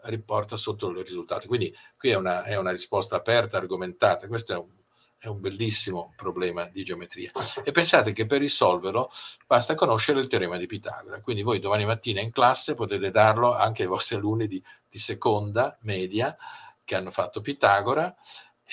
riporta sotto il risultato. Quindi qui è una, è una risposta aperta, argomentata. Questo è un è un bellissimo problema di geometria. E pensate che per risolverlo basta conoscere il teorema di Pitagora. Quindi voi domani mattina in classe potete darlo anche ai vostri alunni di, di seconda media che hanno fatto Pitagora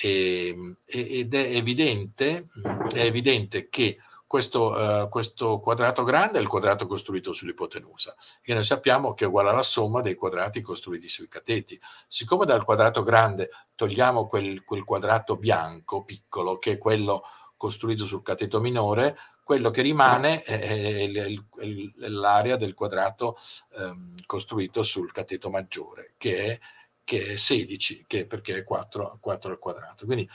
ehm, e, ed è evidente, è evidente che questo, eh, questo, quadrato grande è il quadrato costruito sull'ipotenusa e noi sappiamo che è uguale alla somma dei quadrati costruiti sui cateti. Siccome dal quadrato grande togliamo quel, quel quadrato bianco piccolo che è quello costruito sul cateto minore, quello che rimane è, l'area del quadrato ehm, costruito sul cateto maggiore che è, che è 16 che è perché è 4, 4 al quadrato. Quindi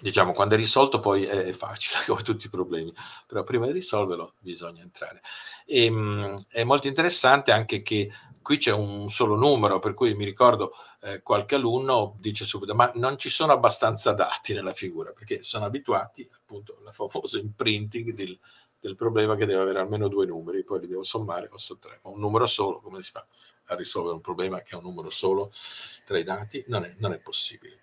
diciamo, quando è risolto poi è facile, come tutti i problemi, però prima di risolverlo bisogna entrare. E, ehm, mh, è molto interessante anche che qui c'è un solo numero, per cui mi ricordo eh, qualche alunno dice subito, ma non ci sono abbastanza dati nella figura, perché sono abituati appunto al famoso imprinting del, del problema che deve avere almeno due numeri, poi li devo sommare o sottrarre, ma un numero solo, come si fa a risolvere un problema che ha un numero solo tra i dati? Non è, non è possibile.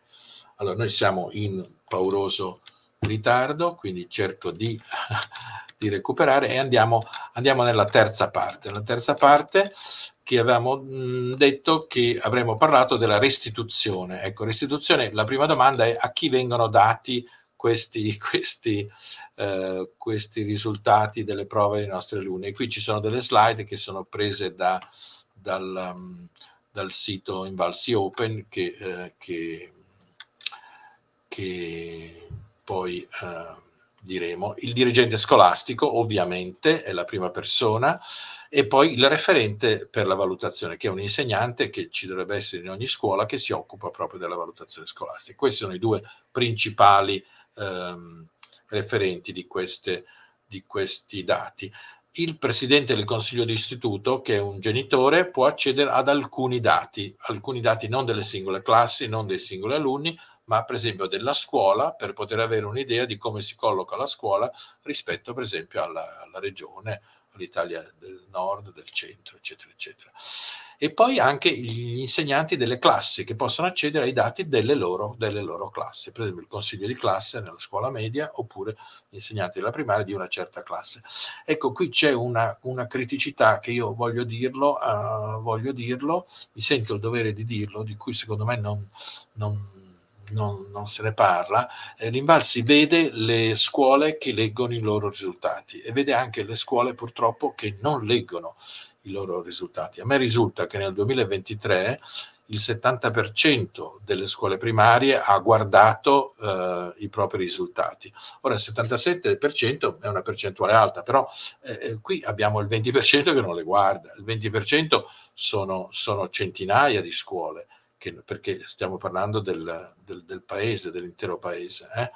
Allora, noi siamo in pauroso ritardo, quindi cerco di, di recuperare e andiamo, andiamo, nella terza parte. Nella terza parte che avevamo mm, detto che avremmo parlato della restituzione. Ecco, restituzione, la prima domanda è a chi vengono dati questi, questi, eh, questi risultati delle prove dei nostri alunni. E qui ci sono delle slide che sono prese da, dal, mm, dal, sito Invalsi Open che, eh, che che poi eh, diremo. Il dirigente scolastico, ovviamente, è la prima persona, e poi il referente per la valutazione, che è un insegnante che ci dovrebbe essere in ogni scuola che si occupa proprio della valutazione scolastica. Questi sono i due principali ehm, referenti di, queste, di questi dati il presidente del consiglio d'istituto, che è un genitore, può accedere ad alcuni dati, alcuni dati non delle singole classi, non dei singoli alunni, ma per esempio della scuola per poter avere un'idea di come si colloca la scuola rispetto per esempio alla, alla regione, all'Italia del nord, del centro, eccetera, eccetera. E poi anche gli insegnanti delle classi che possono accedere ai dati delle loro, delle loro classi, per esempio il consiglio di classe nella scuola media oppure gli insegnanti della primaria di una certa classe. Ecco, qui c'è una, una criticità che io voglio dirlo, uh, voglio dirlo, mi sento il dovere di dirlo, di cui secondo me non, non non, non, se ne parla, eh, Rimbalzi vede le scuole che leggono i loro risultati e vede anche le scuole purtroppo che non leggono i loro risultati. A me risulta che nel 2023 il 70% delle scuole primarie ha guardato eh, i propri risultati. Ora il 77% è una percentuale alta, però eh, eh qui abbiamo il 20% che non le guarda, il 20% sono, sono centinaia di scuole che, perché stiamo parlando del, del, del paese, dell'intero paese. Eh?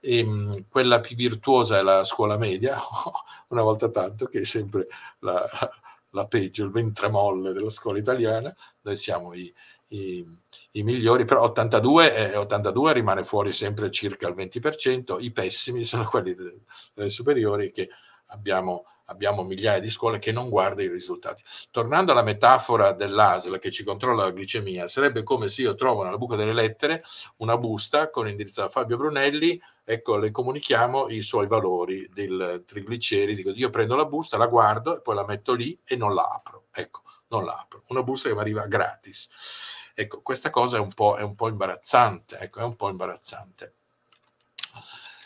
E, ehm, mh, quella più virtuosa è la scuola media, una volta tanto, che è sempre la, la peggio, il ventre molle della scuola italiana, noi siamo i, i, i migliori, però 82, eh, 82, rimane fuori sempre circa il 20%, i pessimi sono quelli delle, delle superiori che abbiamo abbiamo migliaia di scuole che non guardano i risultati. Tornando alla metafora dell'ASL che ci controlla la glicemia, sarebbe come se io trovo nella buca delle lettere una busta con indirizzo da Fabio Brunelli, ecco, le comunichiamo i suoi valori del trigliceridi. Io prendo la busta, la guardo e poi la metto lì e non la apro. Ecco, non la apro. Una busta che mi arriva gratis. Ecco, questa cosa è un po', è un po imbarazzante. Ecco, è un po' imbarazzante.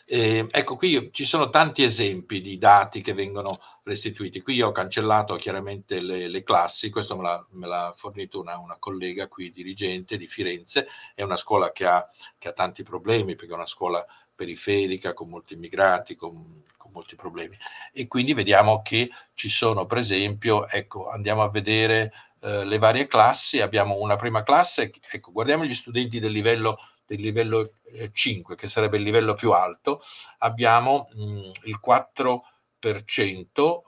Eh, ecco, qui ci sono tanti esempi di dati che vengono restituiti. Qui ho cancellato chiaramente le, le classi, questo me l'ha, fornito una, una, collega qui dirigente di Firenze, è una scuola che ha, che ha, tanti problemi perché è una scuola periferica con molti immigrati, con, con molti problemi. E quindi vediamo che ci sono, per esempio, ecco, andiamo a vedere eh, le varie classi, abbiamo una prima classe, ecco, guardiamo gli studenti del livello del livello 5, eh, che sarebbe il livello più alto, abbiamo mh, mm, il 4%,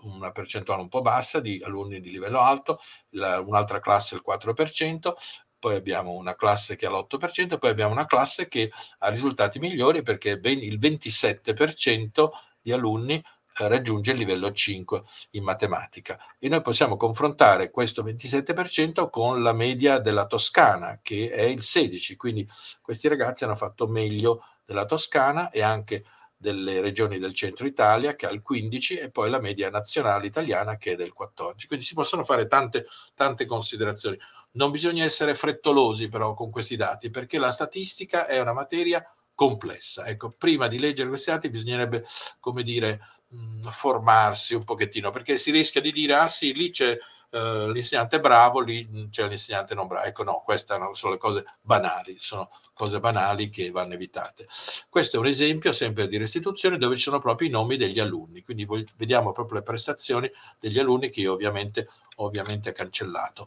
una percentuale un po' bassa di alunni di livello alto, la, un'altra classe il 4%, poi abbiamo una classe che ha l'8%, poi abbiamo una classe che ha risultati migliori perché ben il 27% di alunni raggiunge il livello 5 in matematica. E noi possiamo confrontare questo 27% con la media della Toscana, che è il 16%, quindi questi ragazzi hanno fatto meglio della Toscana e anche delle regioni del centro Italia che è il 15 e poi la media nazionale italiana che è del 14. Quindi si possono fare tante, tante considerazioni. Non bisogna essere frettolosi però con questi dati perché la statistica è una materia complessa. Ecco, prima di leggere questi dati bisognerebbe, come dire, Mm, formarsi un pochettino, perché si rischia di dire, ah sì, lì c'è eh, l'insegnante bravo, lì mm, c'è l'insegnante non bravo. Ecco no, queste sono le cose banali, sono cose banali che vanno evitate. Questo è un esempio sempre di restituzione dove ci sono proprio i nomi degli alunni, quindi vediamo proprio le prestazioni degli alunni che io ovviamente ovviamente cancellato.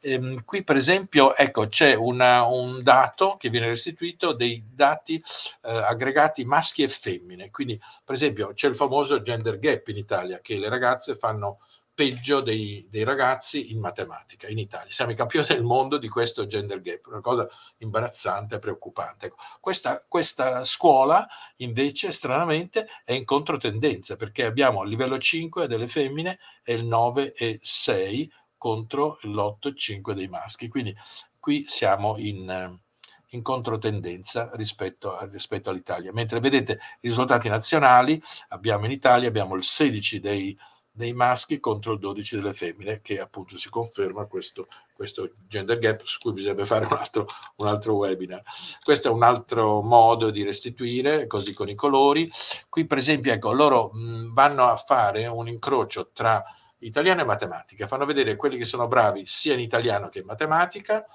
Ehm, qui per esempio ecco, c'è una, un dato che viene restituito dei dati eh, aggregati maschi e femmine, quindi per esempio c'è il famoso gender gap in Italia che le ragazze fanno peggio dei, dei, ragazzi in matematica in Italia. Siamo i campioni del mondo di questo gender gap, una cosa imbarazzante preoccupante. Ecco, questa, questa, scuola invece stranamente è in controtendenza perché abbiamo a livello 5 delle femmine e il 9 e 6 contro l'8 e 5 dei maschi. Quindi qui siamo in, in controtendenza rispetto, a, rispetto all'Italia. Mentre vedete i risultati nazionali, abbiamo in Italia abbiamo il 16 dei nei maschi contro il 12 delle femmine, che appunto si conferma questo, questo gender gap su cui bisognerebbe fare un altro, un altro, webinar. Questo è un altro modo di restituire, così con i colori. Qui per esempio, ecco, loro mh, vanno a fare un incrocio tra italiano e matematica, fanno vedere quelli che sono bravi sia in italiano che in matematica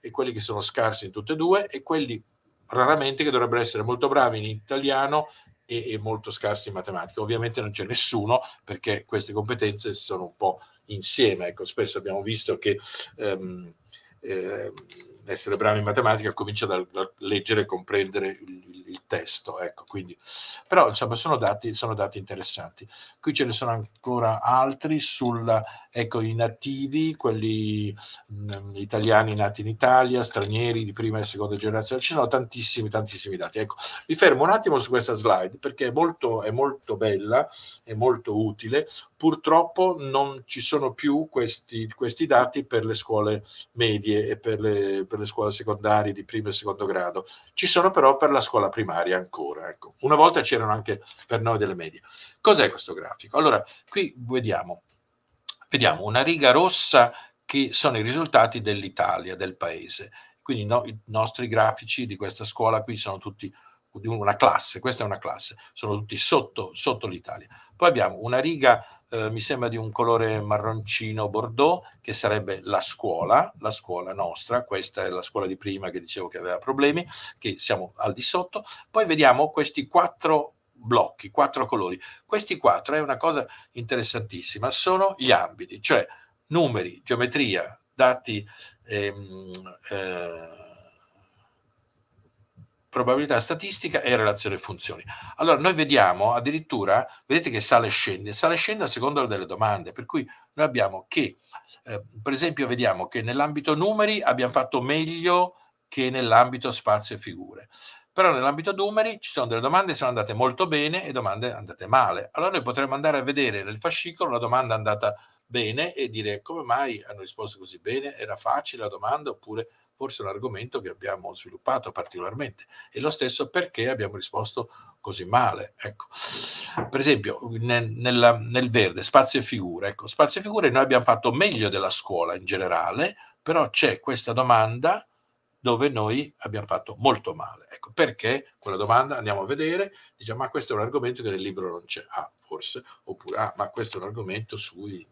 e quelli che sono scarsi in tutte e due e quelli raramente che dovrebbero essere molto bravi in italiano e, e molto scarsi in matematica. Ovviamente non c'è nessuno perché queste competenze sono un po' insieme. Ecco, spesso abbiamo visto che ehm, eh, essere bravi in matematica comincia da, dal leggere e comprendere il, il, testo. Ecco, quindi. Però insomma sono dati, sono dati interessanti. Qui ce ne sono ancora altri sulla Ecco, i nativi, quelli mh, mm, italiani nati in Italia, stranieri di prima e seconda generazione, ci sono tantissimi, tantissimi dati. Ecco, vi fermo un attimo su questa slide perché è molto, è molto bella, è molto utile. Purtroppo non ci sono più questi, questi dati per le scuole medie e per le, per le scuole secondarie di primo e secondo grado. Ci sono però per la scuola primaria ancora. Ecco. Una volta c'erano anche per noi delle medie. Cos'è questo grafico? Allora, qui vediamo vediamo una riga rossa che sono i risultati dell'Italia, del paese. Quindi no, i nostri grafici di questa scuola qui sono tutti di una classe, questa è una classe, sono tutti sotto, sotto l'Italia. Poi abbiamo una riga, eh, mi sembra di un colore marroncino bordeaux, che sarebbe la scuola, la scuola nostra, questa è la scuola di prima che dicevo che aveva problemi, che siamo al di sotto. Poi vediamo questi quattro blocchi, quattro colori. Questi quattro, è una cosa interessantissima, sono gli ambiti, cioè numeri, geometria, dati, ehm, eh, probabilità statistica e relazione funzioni. Allora noi vediamo addirittura, vedete che sale e scende, sale e scende a seconda delle domande, per cui noi abbiamo che, eh, per esempio vediamo che nell'ambito numeri abbiamo fatto meglio che nell'ambito spazio e figure. Però nell'ambito numeri ci sono delle domande che sono andate molto bene e domande andate male. Allora noi potremmo andare a vedere nel fascicolo la domanda andata bene e dire come mai hanno risposto così bene, era facile la domanda oppure forse è un argomento che abbiamo sviluppato particolarmente e lo stesso perché abbiamo risposto così male. Ecco. Per esempio nel, nella, nel verde, spazio e figure. Ecco, spazio e figure noi abbiamo fatto meglio della scuola in generale, però c'è questa domanda dove noi abbiamo fatto molto male. Ecco, perché? Quella domanda andiamo a vedere, diciamo, ma questo è un argomento che nel libro non c'è, ah, forse, oppure, ah, ma questo è un argomento sui...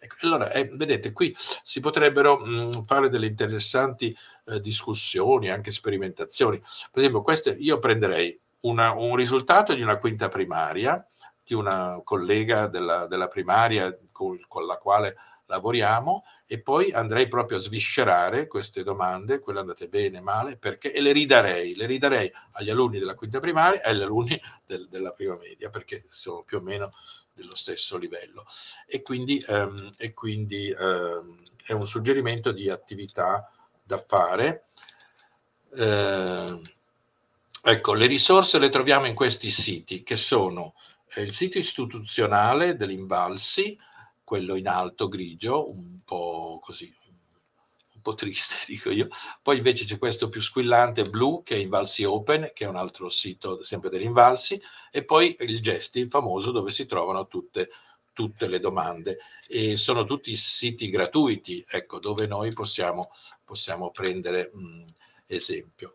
Ecco, allora, eh, vedete, qui si potrebbero mh, fare delle interessanti eh, discussioni, anche sperimentazioni. Per esempio, queste, io prenderei una, un risultato di una quinta primaria, di una collega della, della primaria con, con la quale lavoriamo e poi andrei proprio a sviscerare queste domande, quelle andate bene, male, perché e le ridarei, le ridarei agli alunni della quinta primaria e agli alunni del, della prima media, perché sono più o meno dello stesso livello. E quindi, um, e quindi um, è un suggerimento di attività da fare. Eh, ecco, le risorse le troviamo in questi siti, che sono eh, il sito istituzionale dell'Imbalsi, quello in alto grigio, un po' così, un po' triste dico io. Poi invece c'è questo più squillante blu che è Invalsi Open, che è un altro sito sempre degli Invalsi, e poi il Gesti, il famoso, dove si trovano tutte tutte le domande e sono tutti siti gratuiti, ecco, dove noi possiamo, possiamo prendere mh, mm, esempio.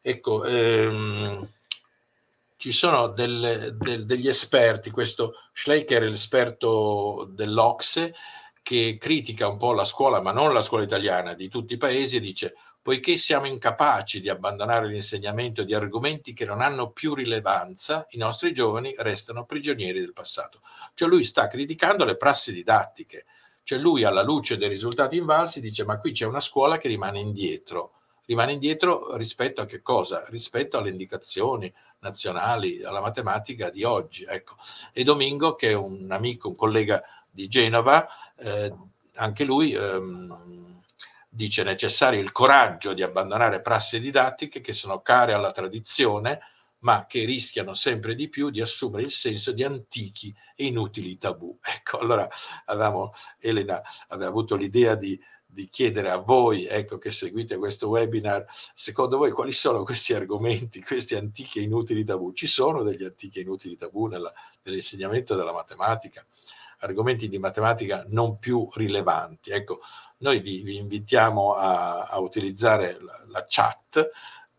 Ecco, ehm, ci sono del, del, degli esperti, questo Schleicher è l'esperto dell'Ocse che critica un po' la scuola, ma non la scuola italiana, di tutti i paesi e dice poiché siamo incapaci di abbandonare l'insegnamento di argomenti che non hanno più rilevanza, i nostri giovani restano prigionieri del passato. Cioè lui sta criticando le prassi didattiche, cioè lui alla luce dei risultati invalsi dice ma qui c'è una scuola che rimane indietro rimane indietro rispetto a che cosa? Rispetto alle indicazioni nazionali, alla matematica di oggi. Ecco. E Domingo, che è un amico, un collega di Genova, eh, anche lui ehm, dice necessario il coraggio di abbandonare prassi didattiche che sono care alla tradizione, ma che rischiano sempre di più di assumere il senso di antichi e inutili tabù. Ecco, allora avevamo, Elena aveva avuto l'idea di di chiedere a voi, ecco che seguite questo webinar, secondo voi quali sono questi argomenti, questi antichi e inutili tabù? Ci sono degli antichi e inutili tabù nella, nell'insegnamento della matematica, argomenti di matematica non più rilevanti. Ecco, noi vi, vi invitiamo a, a, utilizzare la, la chat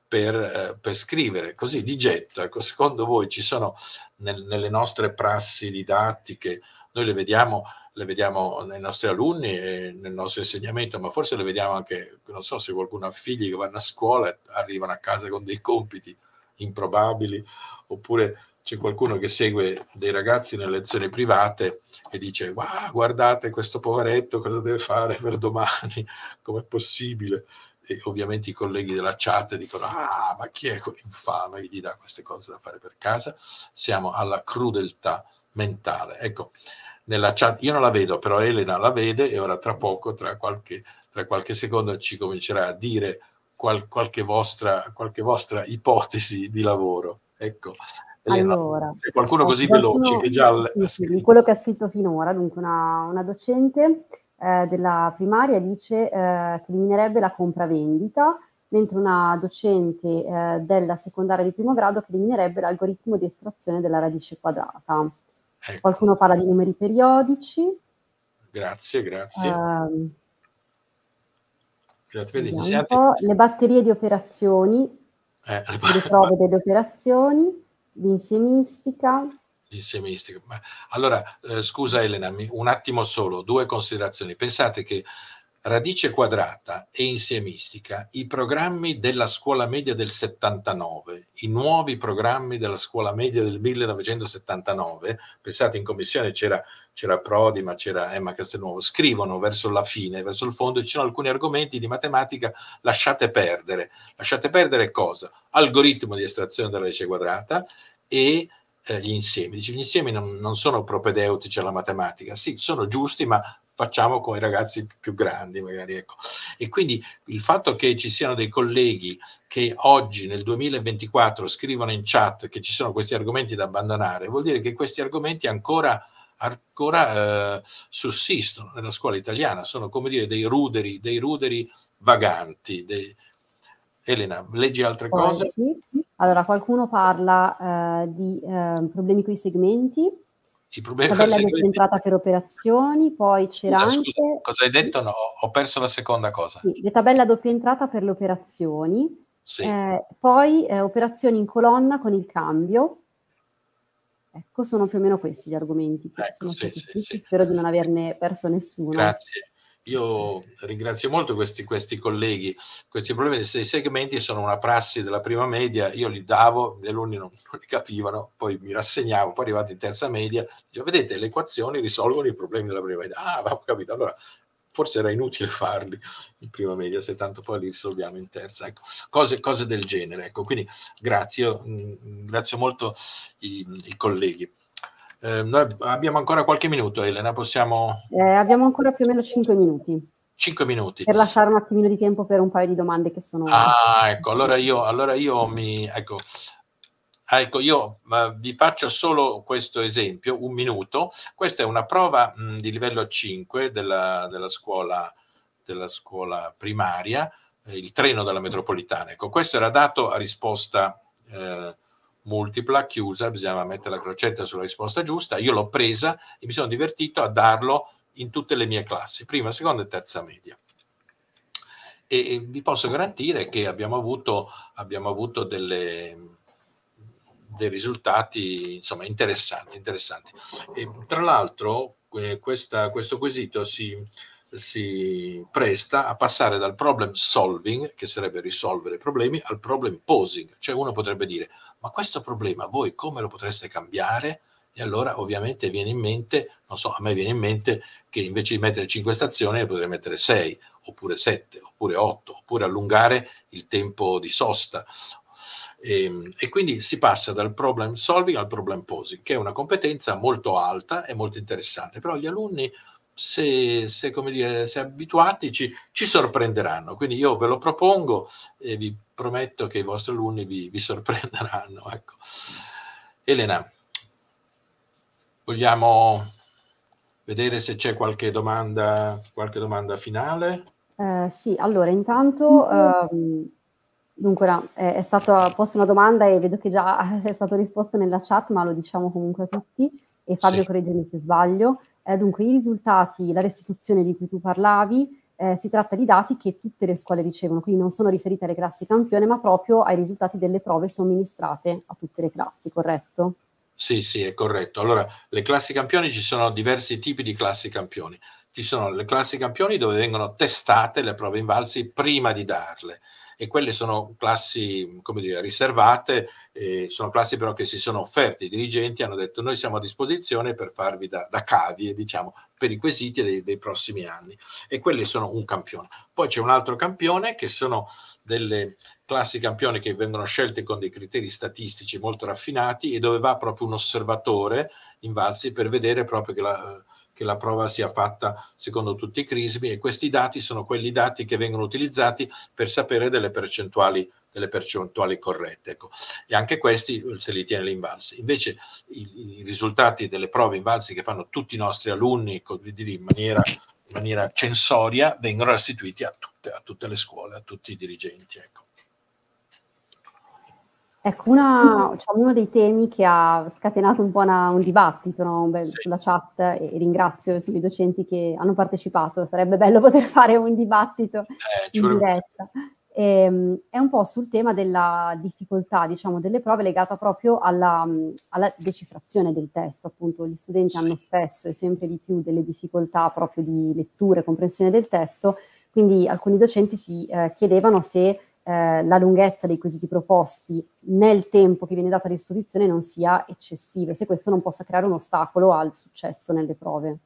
per, eh, per, scrivere, così di getto. Ecco, secondo voi ci sono nel, nelle nostre prassi didattiche, noi le vediamo le vediamo nei nostri alunni e nel nostro insegnamento, ma forse le vediamo anche, non so se qualcuno ha figli che vanno a scuola e arrivano a casa con dei compiti improbabili, oppure c'è qualcuno che segue dei ragazzi nelle lezioni private e dice wow, guardate questo poveretto cosa deve fare per domani, com'è possibile? E ovviamente i colleghi della chat dicono ah ma chi è quell'infame che gli dà queste cose da fare per casa? Siamo alla crudeltà mentale. Ecco, nella chat, io non la vedo, però Elena la vede e ora tra poco, tra qualche, tra qualche secondo, ci comincerà a dire qual, qualche, vostra, qualche vostra ipotesi di lavoro. Ecco. Elena, allora, c'è qualcuno così veloce che già... Sì, sì, quello che ha scritto finora, dunque una, una docente eh, della primaria dice eh, che eliminerebbe la compravendita, mentre una docente eh, della secondaria di primo grado che eliminerebbe l'algoritmo di estrazione della radice quadrata. Ecco. Qualcuno parla di numeri periodici. Grazie, grazie. Um, le batterie di operazioni, eh, le, le prove delle operazioni, l'insiemistica. L'insiemistica. Allora, eh, scusa Elena, un attimo solo, due considerazioni. Pensate che Radice quadrata e insiemistica, i programmi della scuola media del 79, i nuovi programmi della scuola media del 1979, pensate in commissione c'era, c'era Prodi ma c'era Emma Castelnuovo, scrivono verso la fine, verso il fondo, ci sono alcuni argomenti di matematica, lasciate perdere. Lasciate perdere cosa? Algoritmo di estrazione della radice quadrata e eh, gli insiemi. Dice, gli insiemi non, non, sono propedeutici alla matematica, sì, sono giusti, ma facciamo con i ragazzi più grandi magari. Ecco. E quindi il fatto che ci siano dei colleghi che oggi nel 2024 scrivono in chat che ci sono questi argomenti da abbandonare, vuol dire che questi argomenti ancora ancora eh, sussistono nella scuola italiana, sono come dire dei ruderi, dei ruderi vaganti. Dei... Elena, leggi altre oh, cose? Sì. Allora, qualcuno parla eh, di eh, problemi con i segmenti, i problemi tabella decentrata per operazioni, poi c'era scusa, anche... Scusa, cosa hai detto? No, ho perso la seconda cosa. Sì, la tabella doppia entrata per le operazioni, sì. eh, poi eh, operazioni in colonna con il cambio. Ecco, sono più o meno questi gli argomenti. Ecco, sì, sì, spero di non averne perso nessuno. Grazie. Io ringrazio molto questi, questi, colleghi, questi problemi dei segmenti sono una prassi della prima media, io li davo, gli alunni non, non li capivano, poi mi rassegnavo, poi arrivati in terza media, dicevo, vedete le equazioni risolvono i problemi della prima media, ah, ho capito, allora forse era inutile farli in prima media, se tanto poi li risolviamo in terza, ecco, cose, cose del genere, ecco, quindi grazie, io, mm, ringrazio molto i, i colleghi. Ehm, noi abbiamo ancora qualche minuto, Elena, possiamo... Eh, abbiamo ancora più o meno 5 minuti. 5 minuti. Per lasciare un attimino di tempo per un paio di domande che sono... Ah, ecco, allora io, allora io mi... Ecco, ecco, io eh, vi faccio solo questo esempio, un minuto. Questa è una prova mh, di livello 5 della, della, scuola, della scuola, primaria, eh, il treno della metropolitana. Ecco, questo era dato a risposta eh, multipla, chiusa, bisognava mettere la crocetta sulla risposta giusta, io l'ho presa e mi sono divertito a darlo in tutte le mie classi, prima, seconda e terza media. E, vi posso garantire che abbiamo avuto, abbiamo avuto delle, dei risultati insomma, interessanti. interessanti. E, tra l'altro questa, questo quesito si, si presta a passare dal problem solving, che sarebbe risolvere problemi, al problem posing, cioè uno potrebbe dire ma questo problema voi come lo potreste cambiare? E allora ovviamente viene in mente, non so, a me viene in mente che invece di mettere 5 stazioni ne potrei mettere 6, oppure 7, oppure 8, oppure allungare il tempo di sosta. E, ehm, e quindi si passa dal problem solving al problem posing, che è una competenza molto alta e molto interessante, però gli alunni se, se, dire, se, abituati ci, ci, sorprenderanno. Quindi io ve lo propongo e vi prometto che i vostri alunni vi, vi sorprenderanno. Ecco. Elena, vogliamo vedere se c'è qualche domanda, qualche domanda finale? Eh, sì, allora intanto... Mm-hmm. Um, Dunque, no, è, stata posta una domanda e vedo che già è stato risposto nella chat, ma lo diciamo comunque a tutti. E Fabio, sì. correggimi se sbaglio. Eh, dunque, i risultati, la restituzione di cui tu parlavi, eh, si tratta di dati che tutte le scuole ricevono, quindi non sono riferiti alle classi campione, ma proprio ai risultati delle prove somministrate a tutte le classi, corretto? Sì, sì, è corretto. Allora, le classi campioni ci sono diversi tipi di classi campioni. Ci sono le classi campioni dove vengono testate le prove invalsi prima di darle e quelle sono classi, come dire, riservate, eh, sono classi però che si sono offerte, i dirigenti hanno detto noi siamo a disposizione per farvi da, da cavi, diciamo, per i quesiti dei, dei, prossimi anni e quelle sono un campione. Poi c'è un altro campione che sono delle classi campioni che vengono scelte con dei criteri statistici molto raffinati e dove va proprio un osservatore in valsi per vedere proprio che la che la prova sia fatta secondo tutti i crismi e questi dati sono quelli dati che vengono utilizzati per sapere delle percentuali, delle percentuali corrette. Ecco. E anche questi eh, se li tiene l'Invalsi. Invece i, i, risultati delle prove Invalsi che fanno tutti i nostri alunni in maniera, in maniera censoria vengono restituiti a tutte, a tutte, le scuole, a tutti i dirigenti. Ecco. Ecco, una, mm. cioè uno dei temi che ha scatenato un po' una, un dibattito no? Beh, sì. sulla chat e ringrazio i docenti che hanno partecipato, sarebbe bello poter fare un dibattito eh, in diretta. E, ehm, è un po' sul tema della difficoltà, diciamo, delle prove legata proprio alla, mm, alla decifrazione del testo. Appunto, gli studenti sì. hanno spesso e sempre di più delle difficoltà proprio di lettura e comprensione del testo, quindi alcuni docenti si eh, chiedevano se eh, la lunghezza dei quesiti proposti nel tempo che viene data a disposizione non sia eccessiva e se questo non possa creare un ostacolo al successo nelle prove.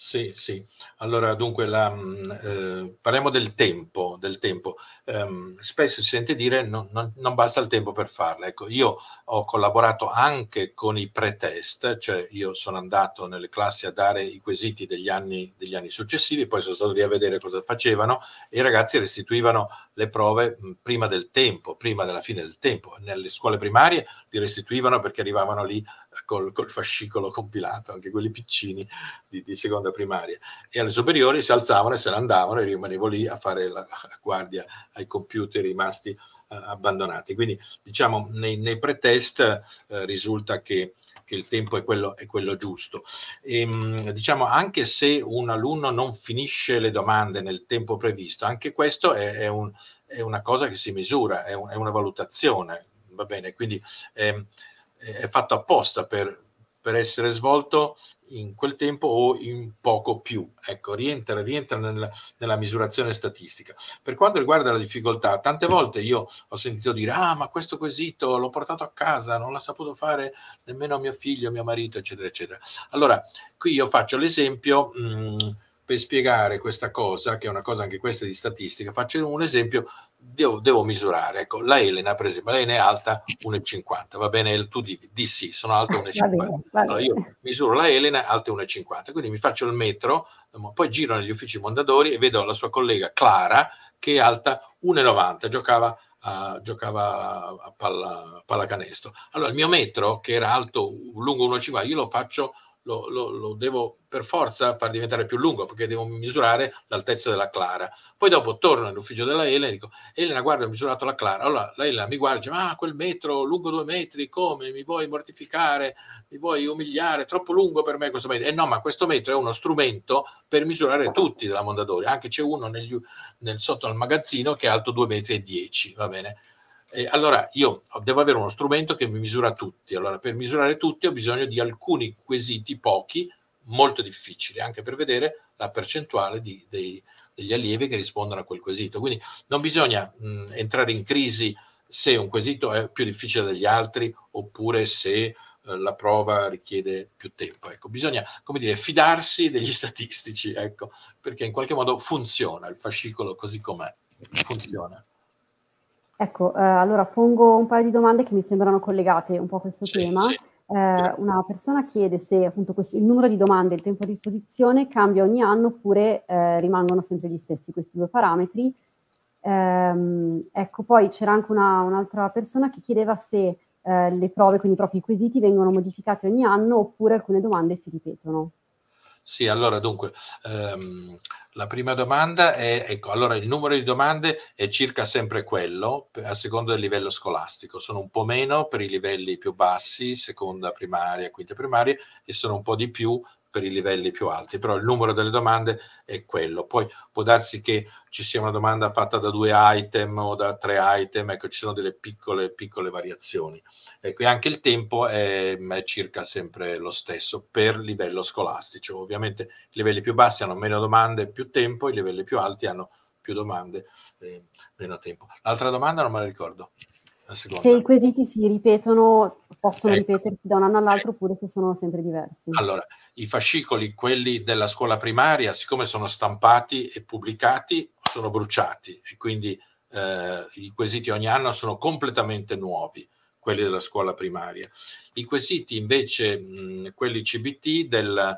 Sì, sì. Allora, dunque, la, mm, eh, parliamo del tempo. Del tempo. Eh, spesso si sente dire non, non, non basta il tempo per farla. Ecco, io ho collaborato anche con i pretest, cioè io sono andato nelle classi a dare i quesiti degli anni, degli anni successivi, poi sono stato lì a vedere cosa facevano e i ragazzi restituivano le prove prima del tempo, prima della fine del tempo. Nelle scuole primarie li restituivano perché arrivavano lì eh, col, col fascicolo compilato, anche quelli piccini di, di, seconda primaria. E alle superiori si alzavano e se ne andavano e rimanevo lì a fare la, guardia ai computer rimasti eh, abbandonati. Quindi diciamo nei, nei pretest eh, risulta che che il tempo è quello, è quello giusto. E, ehm, diciamo, anche se un alunno non finisce le domande nel tempo previsto, anche questo è, è, un, è una cosa che si misura, è, un, una valutazione, va bene? Quindi ehm, è fatto apposta per per essere svolto in quel tempo o in poco più. Ecco, rientra, rientra nella, nella, misurazione statistica. Per quanto riguarda la difficoltà, tante volte io ho sentito dire, ah, ma questo quesito l'ho portato a casa, non l'ha saputo fare nemmeno mio figlio, mio marito, eccetera, eccetera. Allora, qui io faccio l'esempio... Mh, mm, per spiegare questa cosa, che è una cosa anche questa di statistica, faccio un esempio, devo, devo misurare, ecco, la Elena per esempio, Elena è alta 1,50, va bene, tu di, di sì, sono alta ah, 1,50, allora io misuro la Elena alta 1,50, quindi mi faccio il metro, poi giro negli uffici Mondadori e vedo la sua collega Clara che è alta 1,90, giocava Uh, giocava a palla, pallacanestro. Allora il mio metro, che era alto lungo 1,50, io lo faccio lo, lo, lo devo per forza far diventare più lungo perché devo misurare l'altezza della Clara. Poi dopo torno all'ufficio della Elena e dico, Elena guarda ho misurato la Clara. Allora la Elena mi guarda e dice, ma quel metro lungo due metri, come? Mi vuoi mortificare? Mi vuoi umiliare? Troppo lungo per me questo metro. E eh no, ma questo metro è uno strumento per misurare tutti della Mondadori. Anche c'è uno negli, nel, sotto al magazzino che è alto 2,10 metri e 10, va bene? Eh, allora io devo avere uno strumento che mi misura tutti. Allora per misurare tutti ho bisogno di alcuni quesiti, pochi, molto difficili, anche per vedere la percentuale di, dei, degli allievi che rispondono a quel quesito. Quindi non bisogna mh, entrare in crisi se un quesito è più difficile degli altri oppure se eh, la prova richiede più tempo. Ecco, bisogna, come dire, fidarsi degli statistici, ecco, perché in qualche modo funziona il fascicolo così com'è, funziona. Ecco, eh, allora pongo un paio di domande che mi sembrano collegate un po' a questo sì, tema. Sì. Eh, una persona chiede se appunto questo, il numero di domande e il tempo a disposizione cambia ogni anno oppure eh, rimangono sempre gli stessi questi due parametri. Ehm, ecco, poi c'era anche una, un'altra persona che chiedeva se eh, le prove, quindi i propri quesiti, vengono modificati ogni anno oppure alcune domande si ripetono. Sì, allora dunque, ehm, la prima domanda è, ecco, allora il numero di domande è circa sempre quello a seconda del livello scolastico, sono un po' meno per i livelli più bassi, seconda primaria, quinta primaria, e sono un po' di più per i livelli più alti, però il numero delle domande è quello. Poi può darsi che ci sia una domanda fatta da due item o da tre item, ecco, ci sono delle piccole, piccole variazioni. Ecco, e anche il tempo è, è circa sempre lo stesso per livello scolastico. Ovviamente i livelli più bassi hanno meno domande, più tempo, i livelli più alti hanno più domande, eh, meno tempo. L'altra domanda non me la ricordo se i quesiti si ripetono, possono ecco. ripetersi da un anno all'altro oppure se sono sempre diversi. Allora, i fascicoli, quelli della scuola primaria, siccome sono stampati e pubblicati, sono bruciati e quindi eh, i quesiti ogni anno sono completamente nuovi, quelli della scuola primaria. I quesiti invece, mh, quelli CBT del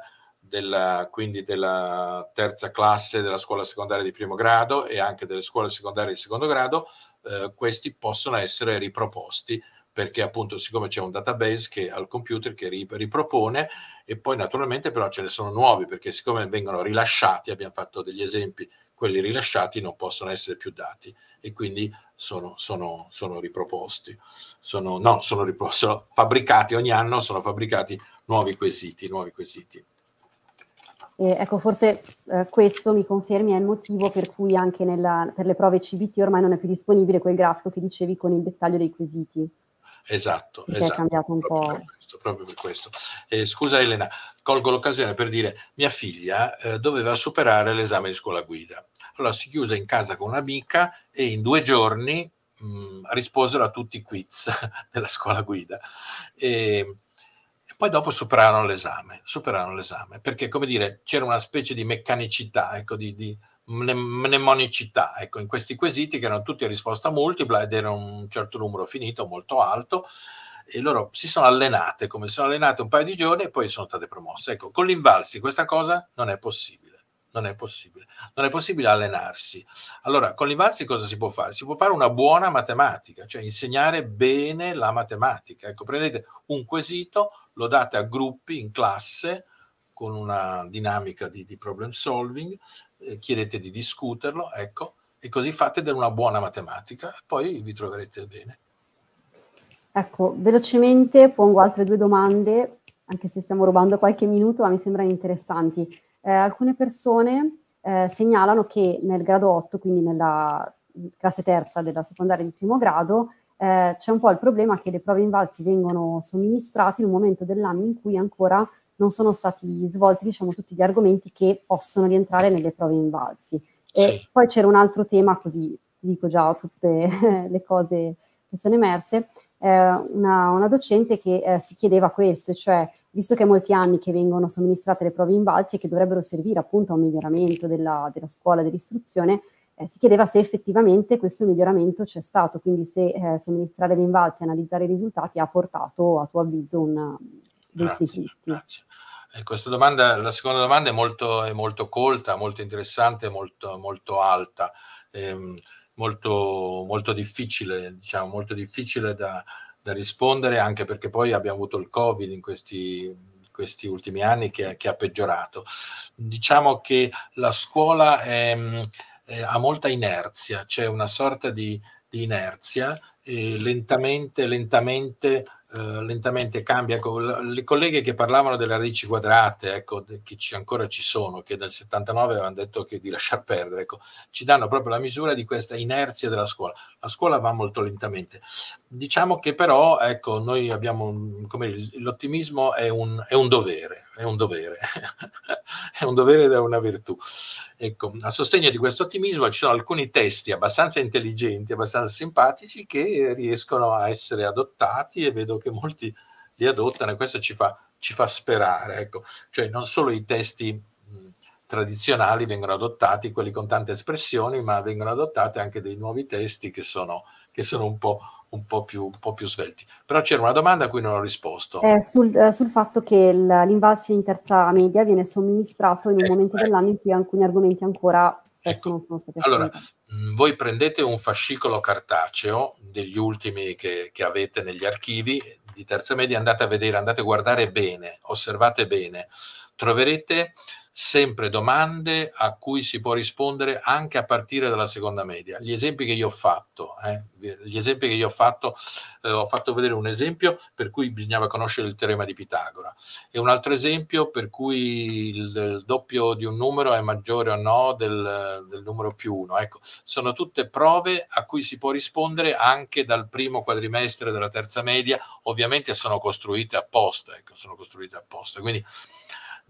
della, quindi della terza classe della scuola secondaria di primo grado e anche delle scuole secondarie di secondo grado, eh, questi possono essere riproposti perché appunto siccome c'è un database che al computer che ripropone e poi naturalmente però ce ne sono nuovi perché siccome vengono rilasciati, abbiamo fatto degli esempi, quelli rilasciati non possono essere più dati e quindi sono, sono, sono riproposti, sono, no, sono, riproposti, sono fabbricati ogni anno, sono fabbricati nuovi quesiti, nuovi quesiti. Eh, ecco, forse eh, questo mi confermi è il motivo per cui anche nella, per le prove CBT ormai non è più disponibile quel grafico che dicevi con il dettaglio dei quesiti. Esatto, esatto. È cambiato un proprio po'. Per questo, proprio per questo. Eh, scusa Elena, colgo l'occasione per dire, mia figlia eh, doveva superare l'esame di scuola guida. Allora si chiuse in casa con un'amica e in due giorni mh, mm, risposero a tutti i quiz della scuola guida. E, poi dopo superarono l'esame, superarono l'esame, perché come dire, c'era una specie di meccanicità, ecco, di, di mnemonicità, ecco, in questi quesiti che erano tutti a risposta multipla ed era un certo numero finito, molto alto, e loro si sono allenate, come si sono allenate un paio di giorni e poi sono state promosse. Ecco, con l'invalsi questa cosa non è possibile non è possibile. Non è possibile allenarsi. Allora, con Livanzi cosa si può fare? Si può fare una buona matematica, cioè insegnare bene la matematica. Ecco, prendete un quesito, lo date a gruppi in classe con una dinamica di, di problem solving, eh, chiedete di discuterlo, ecco, e così fate una buona matematica, poi vi troverete bene. Ecco, velocemente pongo altre due domande, anche se stiamo rubando qualche minuto, ma mi sembrano interessanti eh, alcune persone eh, segnalano che nel grado 8, quindi nella classe terza della secondaria di primo grado, eh, c'è un po' il problema che le prove invalsi vengono somministrate in un momento dell'anno in cui ancora non sono stati svolti diciamo, tutti gli argomenti che possono rientrare nelle prove invalsi. E sì. poi c'era un altro tema, così dico già tutte le cose che sono emerse, eh, una, una, docente che eh, si chiedeva questo, cioè visto che è molti anni che vengono somministrate le prove invalsi e che dovrebbero servire appunto a un miglioramento della, della scuola, dell'istruzione, eh, si chiedeva se effettivamente questo miglioramento c'è stato, quindi se eh, somministrare le invalsi e analizzare i risultati ha portato a tuo avviso un... Grazie, grazie. Eh, questa domanda, la seconda domanda è molto, è molto colta, molto interessante, molto, molto alta, ehm, molto, molto difficile, diciamo, molto difficile da, da rispondere, anche perché poi abbiamo avuto il Covid in questi, questi ultimi anni che, che, ha peggiorato. Diciamo che la scuola è, è, ha molta inerzia, c'è una sorta di, di inerzia e lentamente, lentamente eh, lentamente cambia. Ecco, le colleghe che parlavano delle radici quadrate, ecco, che ci, ancora ci sono, che nel 79 avevano detto che di lasciar perdere, ecco, ci danno proprio la misura di questa inerzia della scuola. La scuola va molto lentamente. Diciamo che però, ecco, noi abbiamo, come l'ottimismo è un, è un dovere, è un dovere, è un dovere ed è una virtù. Ecco, a sostegno di questo ottimismo ci sono alcuni testi abbastanza intelligenti, abbastanza simpatici che riescono a essere adottati e vedo che molti li adottano e questo ci fa, ci fa sperare. Ecco. Cioè non solo i testi mh, tradizionali vengono adottati, quelli con tante espressioni, ma vengono adottati anche dei nuovi testi che sono, che sono un, po', un, po più, un, po', più, svelti. Però c'era una domanda a cui non ho risposto. È eh, sul, eh, sul, fatto che l'invalsi in terza media viene somministrato in un eh, momento eh. dell'anno in cui alcuni argomenti ancora spesso ecco. non sono stati affrontati. Allora, Mm, voi prendete un fascicolo cartaceo degli ultimi che, che, avete negli archivi di terza media, andate a vedere, andate a guardare bene, osservate bene, troverete sempre domande a cui si può rispondere anche a partire dalla seconda media. Gli esempi che io ho fatto, eh, gli esempi che io ho fatto, eh, ho fatto vedere un esempio per cui bisognava conoscere il teorema di Pitagora e un altro esempio per cui il, il doppio di un numero è maggiore o no del, del numero più uno. Ecco, sono tutte prove a cui si può rispondere anche dal primo quadrimestre della terza media, ovviamente sono costruite apposta, ecco, sono costruite apposta. Quindi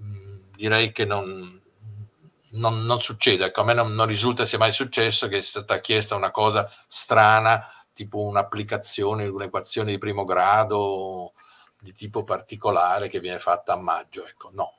Mm, direi che non, non, non succede, ecco, a me non, non risulta sia mai successo che sia stata chiesta una cosa strana, tipo un'applicazione, un'equazione di primo grado di tipo particolare che viene fatta a maggio, ecco, no.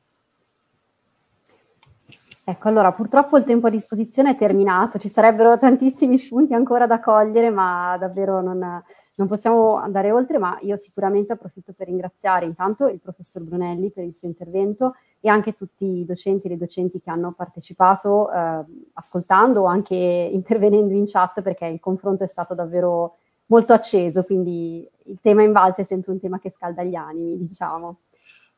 Ecco, allora purtroppo il tempo a disposizione è terminato, ci sarebbero tantissimi spunti ancora da cogliere, ma davvero non, non possiamo andare oltre, ma io sicuramente approfitto per ringraziare intanto il professor Brunelli per il suo intervento e anche tutti i docenti e le docenti che hanno partecipato eh, ascoltando o anche intervenendo in chat perché il confronto è stato davvero molto acceso, quindi il tema invalsa è sempre un tema che scalda gli animi, diciamo.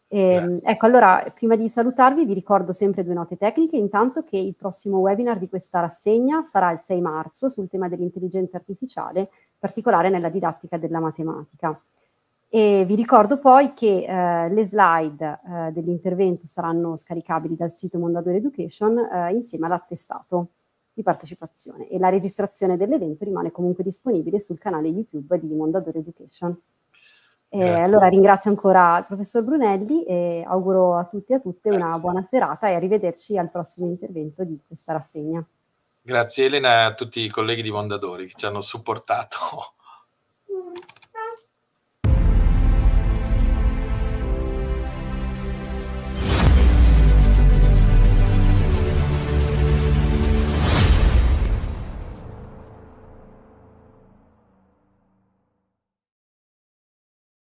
Ehm, e, ecco, allora, prima di salutarvi vi ricordo sempre due note tecniche, intanto che il prossimo webinar di questa rassegna sarà il 6 marzo sul tema dell'intelligenza artificiale particolare nella didattica della matematica. E vi ricordo poi che eh, le slide eh, dell'intervento saranno scaricabili dal sito Mondadori Education eh, insieme all'attestato di partecipazione e la registrazione dell'evento rimane comunque disponibile sul canale YouTube di Mondadori Education. allora ringrazio ancora il professor Brunelli e auguro a tutti e a tutte Grazie. una buona serata e arrivederci al prossimo intervento di questa rassegna. Grazie Elena e a tutti i colleghi di Mondadori che ci hanno supportato